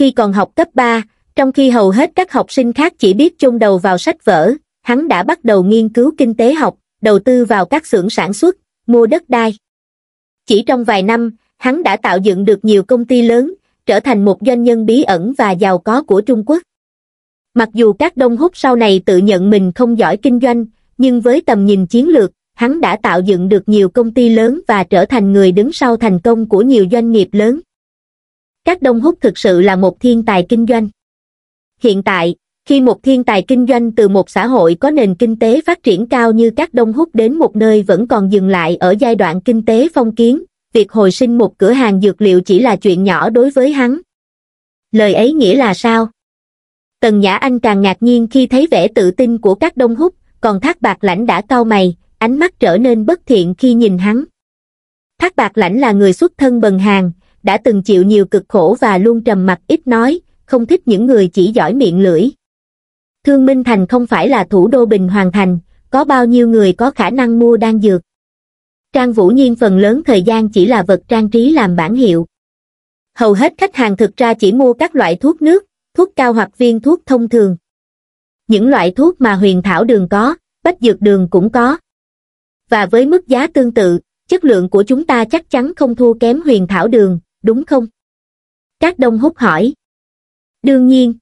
khi còn học cấp ba trong khi hầu hết các học sinh khác chỉ biết chôn đầu vào sách vở hắn đã bắt đầu nghiên cứu kinh tế học đầu tư vào các xưởng sản xuất mua đất đai chỉ trong vài năm hắn đã tạo dựng được nhiều công ty lớn trở thành một doanh nhân bí ẩn và giàu có của trung quốc mặc dù các đông húc sau này tự nhận mình không giỏi kinh doanh nhưng với tầm nhìn chiến lược hắn đã tạo dựng được nhiều công ty lớn và trở thành người đứng sau thành công của nhiều doanh nghiệp lớn các Đông Húc thực sự là một thiên tài kinh doanh. Hiện tại, khi một thiên tài kinh doanh từ một xã hội có nền kinh tế phát triển cao như các đông hút đến một nơi vẫn còn dừng lại ở giai đoạn kinh tế phong kiến, việc hồi sinh một cửa hàng dược liệu chỉ là chuyện nhỏ đối với hắn. Lời ấy nghĩa là sao? Tần Nhã Anh càng ngạc nhiên khi thấy vẻ tự tin của các đông hút, còn thác bạc lãnh đã cau mày, ánh mắt trở nên bất thiện khi nhìn hắn. Thác bạc lãnh là người xuất thân bần hàng, đã từng chịu nhiều cực khổ và luôn trầm mặc ít nói, không thích những người chỉ giỏi miệng lưỡi. Thương Minh Thành không phải là thủ đô Bình Hoàng Thành, có bao nhiêu người có khả năng mua đan dược. Trang Vũ Nhiên phần lớn thời gian chỉ là vật trang trí làm bản hiệu. Hầu hết khách hàng thực ra chỉ mua các loại thuốc nước, thuốc cao hoặc viên thuốc thông thường. Những loại thuốc mà huyền thảo đường có, bách dược đường cũng có. Và với mức giá tương tự, chất lượng của chúng ta chắc chắn không thua kém huyền thảo đường, đúng không? Các đông hút hỏi. Đương nhiên.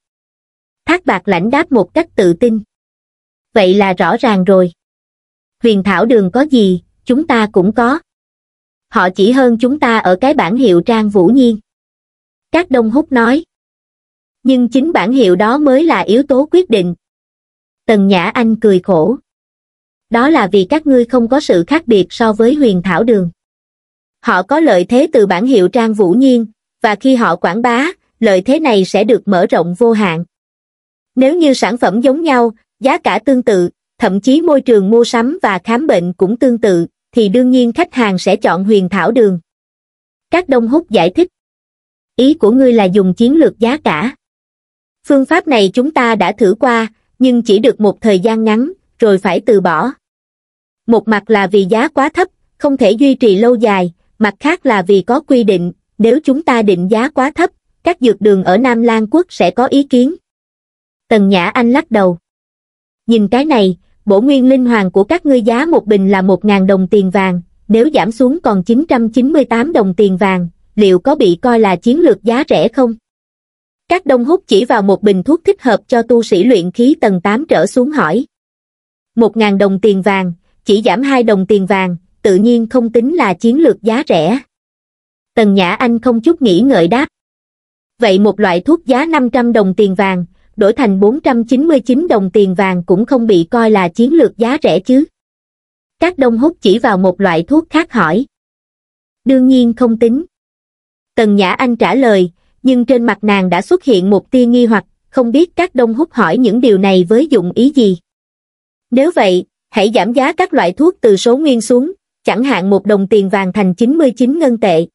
Thác bạc lãnh đáp một cách tự tin. Vậy là rõ ràng rồi. Huyền thảo đường có gì, chúng ta cũng có. Họ chỉ hơn chúng ta ở cái bản hiệu trang vũ nhiên. Các đông hút nói. Nhưng chính bản hiệu đó mới là yếu tố quyết định. Tần Nhã Anh cười khổ. Đó là vì các ngươi không có sự khác biệt so với huyền thảo đường. Họ có lợi thế từ bản hiệu Trang Vũ Nhiên, và khi họ quảng bá, lợi thế này sẽ được mở rộng vô hạn. Nếu như sản phẩm giống nhau, giá cả tương tự, thậm chí môi trường mua sắm và khám bệnh cũng tương tự, thì đương nhiên khách hàng sẽ chọn huyền thảo đường. Các đông hút giải thích. Ý của ngươi là dùng chiến lược giá cả. Phương pháp này chúng ta đã thử qua, nhưng chỉ được một thời gian ngắn, rồi phải từ bỏ. Một mặt là vì giá quá thấp, không thể duy trì lâu dài, mặt khác là vì có quy định nếu chúng ta định giá quá thấp các dược đường ở nam lan quốc sẽ có ý kiến tần nhã anh lắc đầu nhìn cái này bổ nguyên linh hoàng của các ngươi giá một bình là một ngàn đồng tiền vàng nếu giảm xuống còn 998 đồng tiền vàng liệu có bị coi là chiến lược giá rẻ không các đông hút chỉ vào một bình thuốc thích hợp cho tu sĩ luyện khí tầng 8 trở xuống hỏi một ngàn đồng tiền vàng chỉ giảm hai đồng tiền vàng tự nhiên không tính là chiến lược giá rẻ. Tần Nhã Anh không chút nghĩ ngợi đáp. Vậy một loại thuốc giá 500 đồng tiền vàng, đổi thành 499 đồng tiền vàng cũng không bị coi là chiến lược giá rẻ chứ. Các đông hút chỉ vào một loại thuốc khác hỏi. Đương nhiên không tính. Tần Nhã Anh trả lời, nhưng trên mặt nàng đã xuất hiện một tia nghi hoặc, không biết các đông hút hỏi những điều này với dụng ý gì. Nếu vậy, hãy giảm giá các loại thuốc từ số nguyên xuống, chẳng hạn một đồng tiền vàng thành 99 ngân tệ.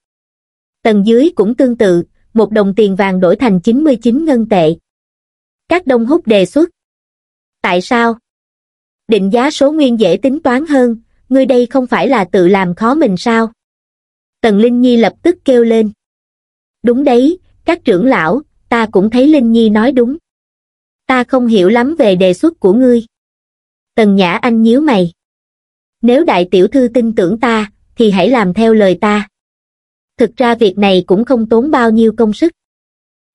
Tầng dưới cũng tương tự, một đồng tiền vàng đổi thành 99 ngân tệ. Các đông hút đề xuất. Tại sao? Định giá số nguyên dễ tính toán hơn, ngươi đây không phải là tự làm khó mình sao? Tần Linh Nhi lập tức kêu lên. Đúng đấy, các trưởng lão, ta cũng thấy Linh Nhi nói đúng. Ta không hiểu lắm về đề xuất của ngươi. Tần Nhã Anh nhíu mày nếu đại tiểu thư tin tưởng ta thì hãy làm theo lời ta thực ra việc này cũng không tốn bao nhiêu công sức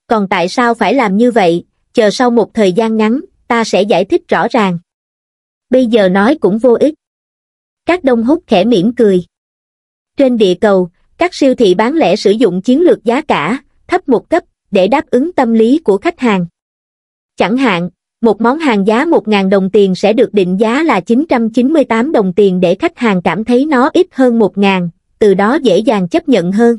còn tại sao phải làm như vậy chờ sau một thời gian ngắn ta sẽ giải thích rõ ràng bây giờ nói cũng vô ích các đông hút khẽ mỉm cười trên địa cầu các siêu thị bán lẻ sử dụng chiến lược giá cả thấp một cấp để đáp ứng tâm lý của khách hàng chẳng hạn một món hàng giá 1.000 đồng tiền sẽ được định giá là 998 đồng tiền để khách hàng cảm thấy nó ít hơn 1.000, từ đó dễ dàng chấp nhận hơn.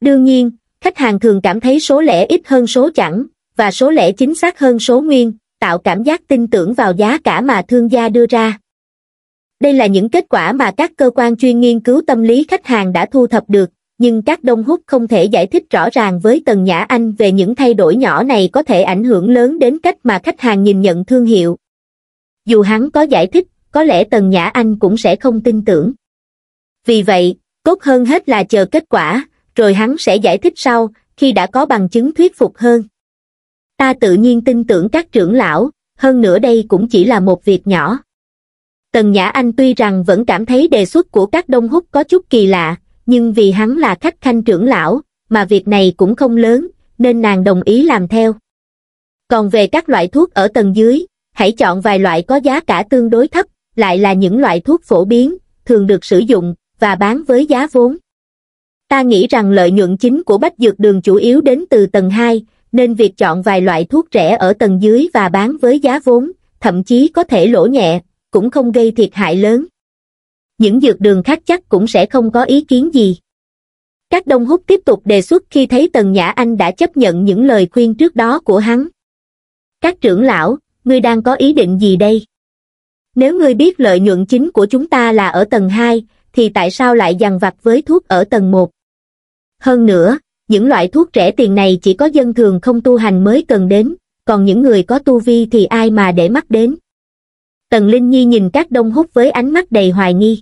Đương nhiên, khách hàng thường cảm thấy số lẻ ít hơn số chẵn, và số lẻ chính xác hơn số nguyên, tạo cảm giác tin tưởng vào giá cả mà thương gia đưa ra. Đây là những kết quả mà các cơ quan chuyên nghiên cứu tâm lý khách hàng đã thu thập được, nhưng các đông hút không thể giải thích rõ ràng với Tần Nhã Anh về những thay đổi nhỏ này có thể ảnh hưởng lớn đến cách mà khách hàng nhìn nhận thương hiệu. Dù hắn có giải thích, có lẽ Tần Nhã Anh cũng sẽ không tin tưởng. Vì vậy, tốt hơn hết là chờ kết quả, rồi hắn sẽ giải thích sau, khi đã có bằng chứng thuyết phục hơn. Ta tự nhiên tin tưởng các trưởng lão, hơn nữa đây cũng chỉ là một việc nhỏ. Tần Nhã Anh tuy rằng vẫn cảm thấy đề xuất của các đông hút có chút kỳ lạ, nhưng vì hắn là khách khanh trưởng lão, mà việc này cũng không lớn, nên nàng đồng ý làm theo. Còn về các loại thuốc ở tầng dưới, hãy chọn vài loại có giá cả tương đối thấp, lại là những loại thuốc phổ biến, thường được sử dụng, và bán với giá vốn. Ta nghĩ rằng lợi nhuận chính của bách dược đường chủ yếu đến từ tầng 2, nên việc chọn vài loại thuốc rẻ ở tầng dưới và bán với giá vốn, thậm chí có thể lỗ nhẹ, cũng không gây thiệt hại lớn những dược đường khác chắc cũng sẽ không có ý kiến gì các đông húc tiếp tục đề xuất khi thấy tần nhã anh đã chấp nhận những lời khuyên trước đó của hắn các trưởng lão ngươi đang có ý định gì đây nếu ngươi biết lợi nhuận chính của chúng ta là ở tầng hai thì tại sao lại dằn vặt với thuốc ở tầng một hơn nữa những loại thuốc rẻ tiền này chỉ có dân thường không tu hành mới cần đến còn những người có tu vi thì ai mà để mắt đến tần linh nhi nhìn các đông húc với ánh mắt đầy hoài nghi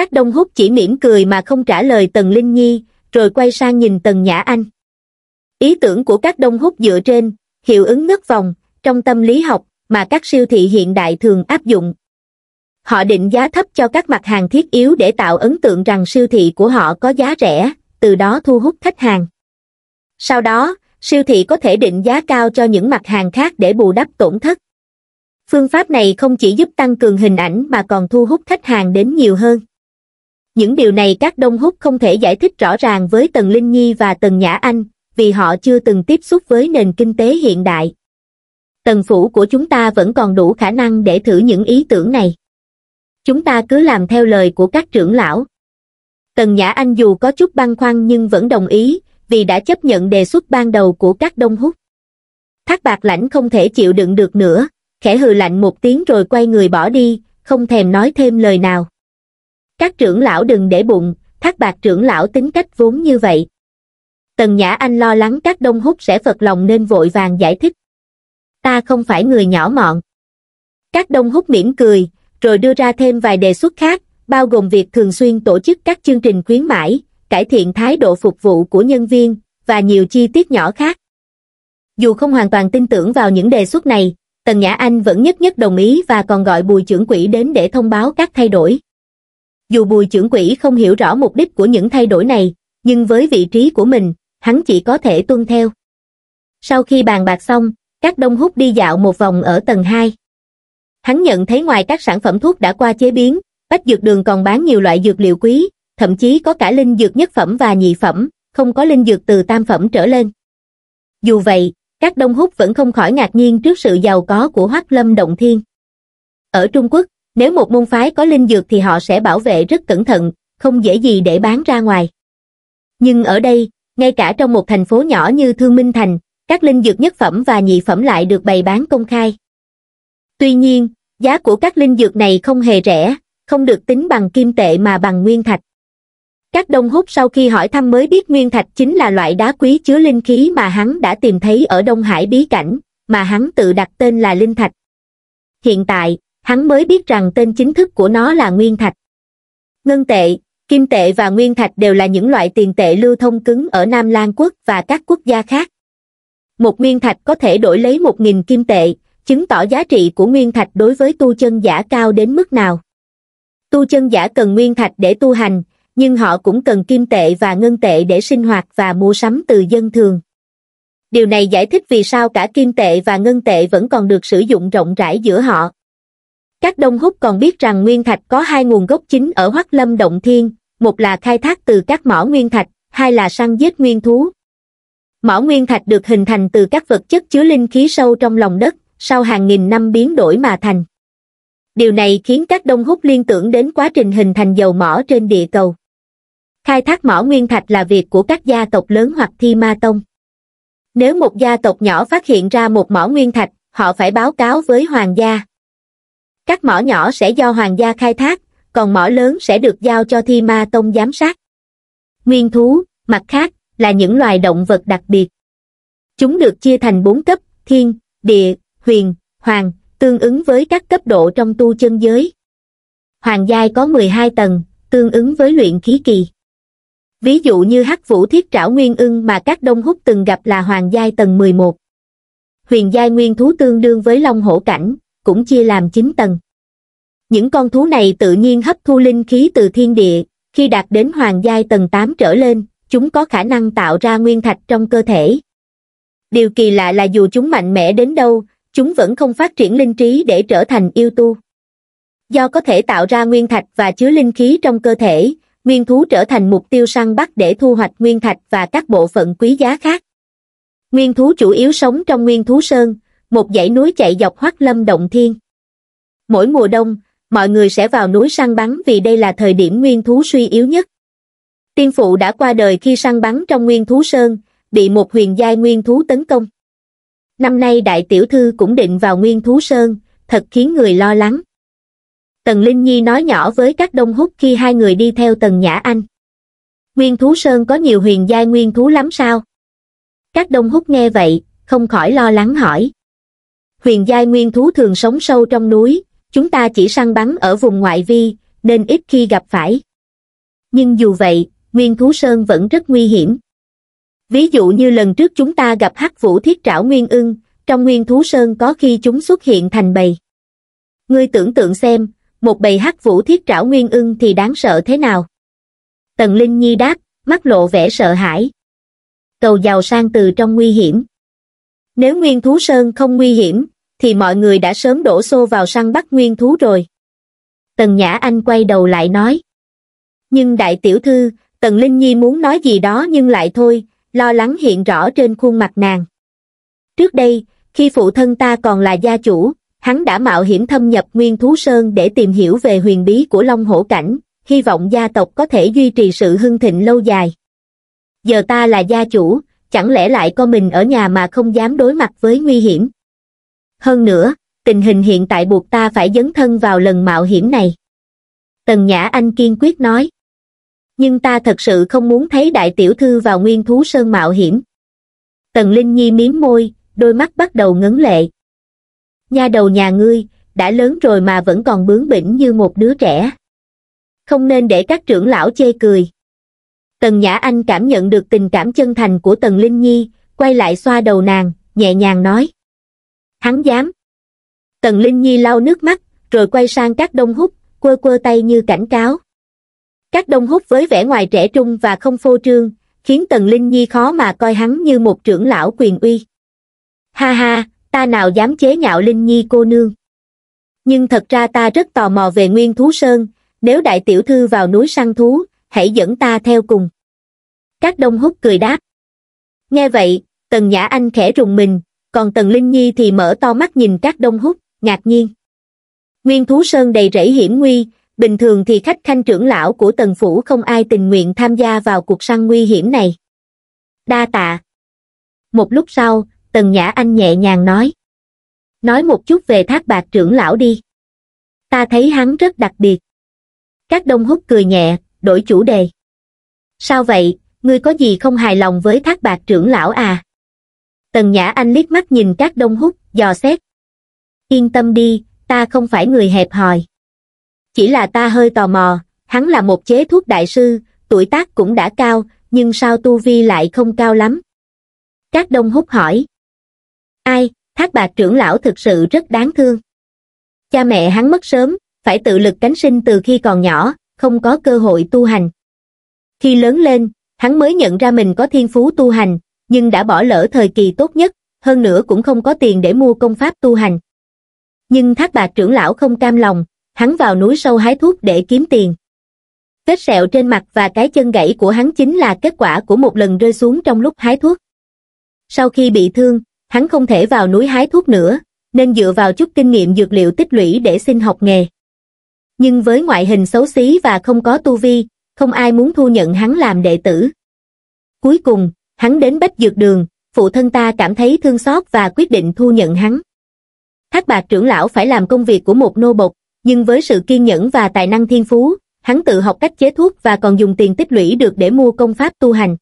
các đông hút chỉ mỉm cười mà không trả lời Tần Linh Nhi, rồi quay sang nhìn Tần Nhã Anh. Ý tưởng của các đông hút dựa trên, hiệu ứng ngất vòng, trong tâm lý học mà các siêu thị hiện đại thường áp dụng. Họ định giá thấp cho các mặt hàng thiết yếu để tạo ấn tượng rằng siêu thị của họ có giá rẻ, từ đó thu hút khách hàng. Sau đó, siêu thị có thể định giá cao cho những mặt hàng khác để bù đắp tổn thất. Phương pháp này không chỉ giúp tăng cường hình ảnh mà còn thu hút khách hàng đến nhiều hơn. Những điều này các đông hút không thể giải thích rõ ràng với Tần Linh Nhi và Tần Nhã Anh, vì họ chưa từng tiếp xúc với nền kinh tế hiện đại. Tần phủ của chúng ta vẫn còn đủ khả năng để thử những ý tưởng này. Chúng ta cứ làm theo lời của các trưởng lão. Tần Nhã Anh dù có chút băn khoăn nhưng vẫn đồng ý, vì đã chấp nhận đề xuất ban đầu của các đông hút. Thác bạc lãnh không thể chịu đựng được nữa, khẽ hừ lạnh một tiếng rồi quay người bỏ đi, không thèm nói thêm lời nào các trưởng lão đừng để bụng, thác bạc trưởng lão tính cách vốn như vậy. Tần Nhã Anh lo lắng các đông hút sẽ phật lòng nên vội vàng giải thích. Ta không phải người nhỏ mọn. Các đông hút mỉm cười, rồi đưa ra thêm vài đề xuất khác, bao gồm việc thường xuyên tổ chức các chương trình khuyến mãi, cải thiện thái độ phục vụ của nhân viên, và nhiều chi tiết nhỏ khác. Dù không hoàn toàn tin tưởng vào những đề xuất này, Tần Nhã Anh vẫn nhất nhất đồng ý và còn gọi bùi trưởng quỹ đến để thông báo các thay đổi. Dù bùi trưởng quỹ không hiểu rõ mục đích của những thay đổi này, nhưng với vị trí của mình, hắn chỉ có thể tuân theo. Sau khi bàn bạc xong, các đông hút đi dạo một vòng ở tầng 2. Hắn nhận thấy ngoài các sản phẩm thuốc đã qua chế biến, Bách Dược Đường còn bán nhiều loại dược liệu quý, thậm chí có cả linh dược nhất phẩm và nhị phẩm, không có linh dược từ tam phẩm trở lên. Dù vậy, các đông hút vẫn không khỏi ngạc nhiên trước sự giàu có của Hoắc Lâm Động Thiên. Ở Trung Quốc, nếu một môn phái có linh dược thì họ sẽ bảo vệ rất cẩn thận, không dễ gì để bán ra ngoài. Nhưng ở đây, ngay cả trong một thành phố nhỏ như Thương Minh Thành, các linh dược nhất phẩm và nhị phẩm lại được bày bán công khai. Tuy nhiên, giá của các linh dược này không hề rẻ, không được tính bằng kim tệ mà bằng nguyên thạch. Các đông hút sau khi hỏi thăm mới biết nguyên thạch chính là loại đá quý chứa linh khí mà hắn đã tìm thấy ở Đông Hải bí cảnh, mà hắn tự đặt tên là linh thạch. Hiện tại, hắn mới biết rằng tên chính thức của nó là nguyên thạch. Ngân tệ, kim tệ và nguyên thạch đều là những loại tiền tệ lưu thông cứng ở Nam Lan quốc và các quốc gia khác. Một nguyên thạch có thể đổi lấy một nghìn kim tệ, chứng tỏ giá trị của nguyên thạch đối với tu chân giả cao đến mức nào. Tu chân giả cần nguyên thạch để tu hành, nhưng họ cũng cần kim tệ và ngân tệ để sinh hoạt và mua sắm từ dân thường. Điều này giải thích vì sao cả kim tệ và ngân tệ vẫn còn được sử dụng rộng rãi giữa họ. Các Đông Húc còn biết rằng nguyên thạch có hai nguồn gốc chính ở Hoắc Lâm Động Thiên, một là khai thác từ các mỏ nguyên thạch, hai là săn giết nguyên thú. Mỏ nguyên thạch được hình thành từ các vật chất chứa linh khí sâu trong lòng đất, sau hàng nghìn năm biến đổi mà thành. Điều này khiến các Đông Húc liên tưởng đến quá trình hình thành dầu mỏ trên địa cầu. Khai thác mỏ nguyên thạch là việc của các gia tộc lớn hoặc thi ma tông. Nếu một gia tộc nhỏ phát hiện ra một mỏ nguyên thạch, họ phải báo cáo với hoàng gia, các mỏ nhỏ sẽ do hoàng gia khai thác còn mỏ lớn sẽ được giao cho thi ma tông giám sát nguyên thú mặt khác là những loài động vật đặc biệt chúng được chia thành bốn cấp thiên địa huyền hoàng tương ứng với các cấp độ trong tu chân giới hoàng giai có 12 tầng tương ứng với luyện khí kỳ ví dụ như hắc vũ thiết trảo nguyên ưng mà các đông húc từng gặp là hoàng giai tầng 11. huyền giai nguyên thú tương đương với long hổ cảnh cũng chia làm 9 tầng. Những con thú này tự nhiên hấp thu linh khí từ thiên địa, khi đạt đến hoàng giai tầng 8 trở lên, chúng có khả năng tạo ra nguyên thạch trong cơ thể. Điều kỳ lạ là dù chúng mạnh mẽ đến đâu, chúng vẫn không phát triển linh trí để trở thành yêu tu. Do có thể tạo ra nguyên thạch và chứa linh khí trong cơ thể, nguyên thú trở thành mục tiêu săn bắt để thu hoạch nguyên thạch và các bộ phận quý giá khác. Nguyên thú chủ yếu sống trong nguyên thú sơn, một dãy núi chạy dọc hoắc lâm động thiên. Mỗi mùa đông, mọi người sẽ vào núi săn bắn vì đây là thời điểm nguyên thú suy yếu nhất. Tiên phụ đã qua đời khi săn bắn trong nguyên thú sơn, bị một huyền giai nguyên thú tấn công. Năm nay đại tiểu thư cũng định vào nguyên thú sơn, thật khiến người lo lắng. Tần Linh Nhi nói nhỏ với các đông hút khi hai người đi theo Tần Nhã Anh. Nguyên thú sơn có nhiều huyền giai nguyên thú lắm sao? Các đông hút nghe vậy, không khỏi lo lắng hỏi huyền giai nguyên thú thường sống sâu trong núi, chúng ta chỉ săn bắn ở vùng ngoại vi, nên ít khi gặp phải. Nhưng dù vậy, nguyên thú sơn vẫn rất nguy hiểm. Ví dụ như lần trước chúng ta gặp hắc vũ thiết trảo nguyên ưng, trong nguyên thú sơn có khi chúng xuất hiện thành bầy. Ngươi tưởng tượng xem, một bầy hắc vũ thiết trảo nguyên ưng thì đáng sợ thế nào? Tần Linh Nhi đáp, mắt lộ vẻ sợ hãi. Cầu giàu sang từ trong nguy hiểm. Nếu Nguyên Thú Sơn không nguy hiểm, thì mọi người đã sớm đổ xô vào săn bắt Nguyên Thú rồi. Tần Nhã Anh quay đầu lại nói. Nhưng đại tiểu thư, Tần Linh Nhi muốn nói gì đó nhưng lại thôi, lo lắng hiện rõ trên khuôn mặt nàng. Trước đây, khi phụ thân ta còn là gia chủ, hắn đã mạo hiểm thâm nhập Nguyên Thú Sơn để tìm hiểu về huyền bí của Long Hổ Cảnh, hy vọng gia tộc có thể duy trì sự hưng thịnh lâu dài. Giờ ta là gia chủ, chẳng lẽ lại co mình ở nhà mà không dám đối mặt với nguy hiểm. Hơn nữa, tình hình hiện tại buộc ta phải dấn thân vào lần mạo hiểm này. Tần Nhã Anh kiên quyết nói. Nhưng ta thật sự không muốn thấy đại tiểu thư vào nguyên thú sơn mạo hiểm. Tần Linh Nhi miếm môi, đôi mắt bắt đầu ngấn lệ. Nha đầu nhà ngươi, đã lớn rồi mà vẫn còn bướng bỉnh như một đứa trẻ. Không nên để các trưởng lão chê cười. Tần Nhã Anh cảm nhận được tình cảm chân thành của Tần Linh Nhi, quay lại xoa đầu nàng, nhẹ nhàng nói. Hắn dám. Tần Linh Nhi lau nước mắt, rồi quay sang các đông hút, quơ quơ tay như cảnh cáo. Các đông hút với vẻ ngoài trẻ trung và không phô trương, khiến Tần Linh Nhi khó mà coi hắn như một trưởng lão quyền uy. Ha ha, ta nào dám chế nhạo Linh Nhi cô nương. Nhưng thật ra ta rất tò mò về Nguyên Thú Sơn, nếu đại tiểu thư vào núi săn thú, hãy dẫn ta theo cùng các đông hút cười đáp nghe vậy tần nhã anh khẽ rùng mình còn tần linh nhi thì mở to mắt nhìn các đông hút ngạc nhiên nguyên thú sơn đầy rẫy hiểm nguy bình thường thì khách khanh trưởng lão của tần phủ không ai tình nguyện tham gia vào cuộc săn nguy hiểm này đa tạ một lúc sau tần nhã anh nhẹ nhàng nói nói một chút về thác bạc trưởng lão đi ta thấy hắn rất đặc biệt các đông hút cười nhẹ đổi chủ đề. Sao vậy, ngươi có gì không hài lòng với thác bạc trưởng lão à? Tần Nhã Anh liếc mắt nhìn các đông hút, dò xét. Yên tâm đi, ta không phải người hẹp hòi. Chỉ là ta hơi tò mò, hắn là một chế thuốc đại sư, tuổi tác cũng đã cao, nhưng sao tu vi lại không cao lắm? Các đông hút hỏi. Ai, thác bạc trưởng lão thực sự rất đáng thương. Cha mẹ hắn mất sớm, phải tự lực cánh sinh từ khi còn nhỏ, không có cơ hội tu hành khi lớn lên hắn mới nhận ra mình có thiên phú tu hành nhưng đã bỏ lỡ thời kỳ tốt nhất hơn nữa cũng không có tiền để mua công pháp tu hành nhưng thác bạc trưởng lão không cam lòng hắn vào núi sâu hái thuốc để kiếm tiền vết sẹo trên mặt và cái chân gãy của hắn chính là kết quả của một lần rơi xuống trong lúc hái thuốc sau khi bị thương hắn không thể vào núi hái thuốc nữa nên dựa vào chút kinh nghiệm dược liệu tích lũy để xin học nghề nhưng với ngoại hình xấu xí và không có tu vi, không ai muốn thu nhận hắn làm đệ tử. Cuối cùng, hắn đến Bách Dược Đường, phụ thân ta cảm thấy thương xót và quyết định thu nhận hắn. Thác bạc trưởng lão phải làm công việc của một nô bộc, nhưng với sự kiên nhẫn và tài năng thiên phú, hắn tự học cách chế thuốc và còn dùng tiền tích lũy được để mua công pháp tu hành.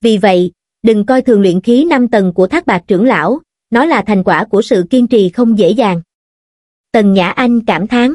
Vì vậy, đừng coi thường luyện khí 5 tầng của thác bạc trưởng lão, nó là thành quả của sự kiên trì không dễ dàng. Tần Nhã Anh cảm thán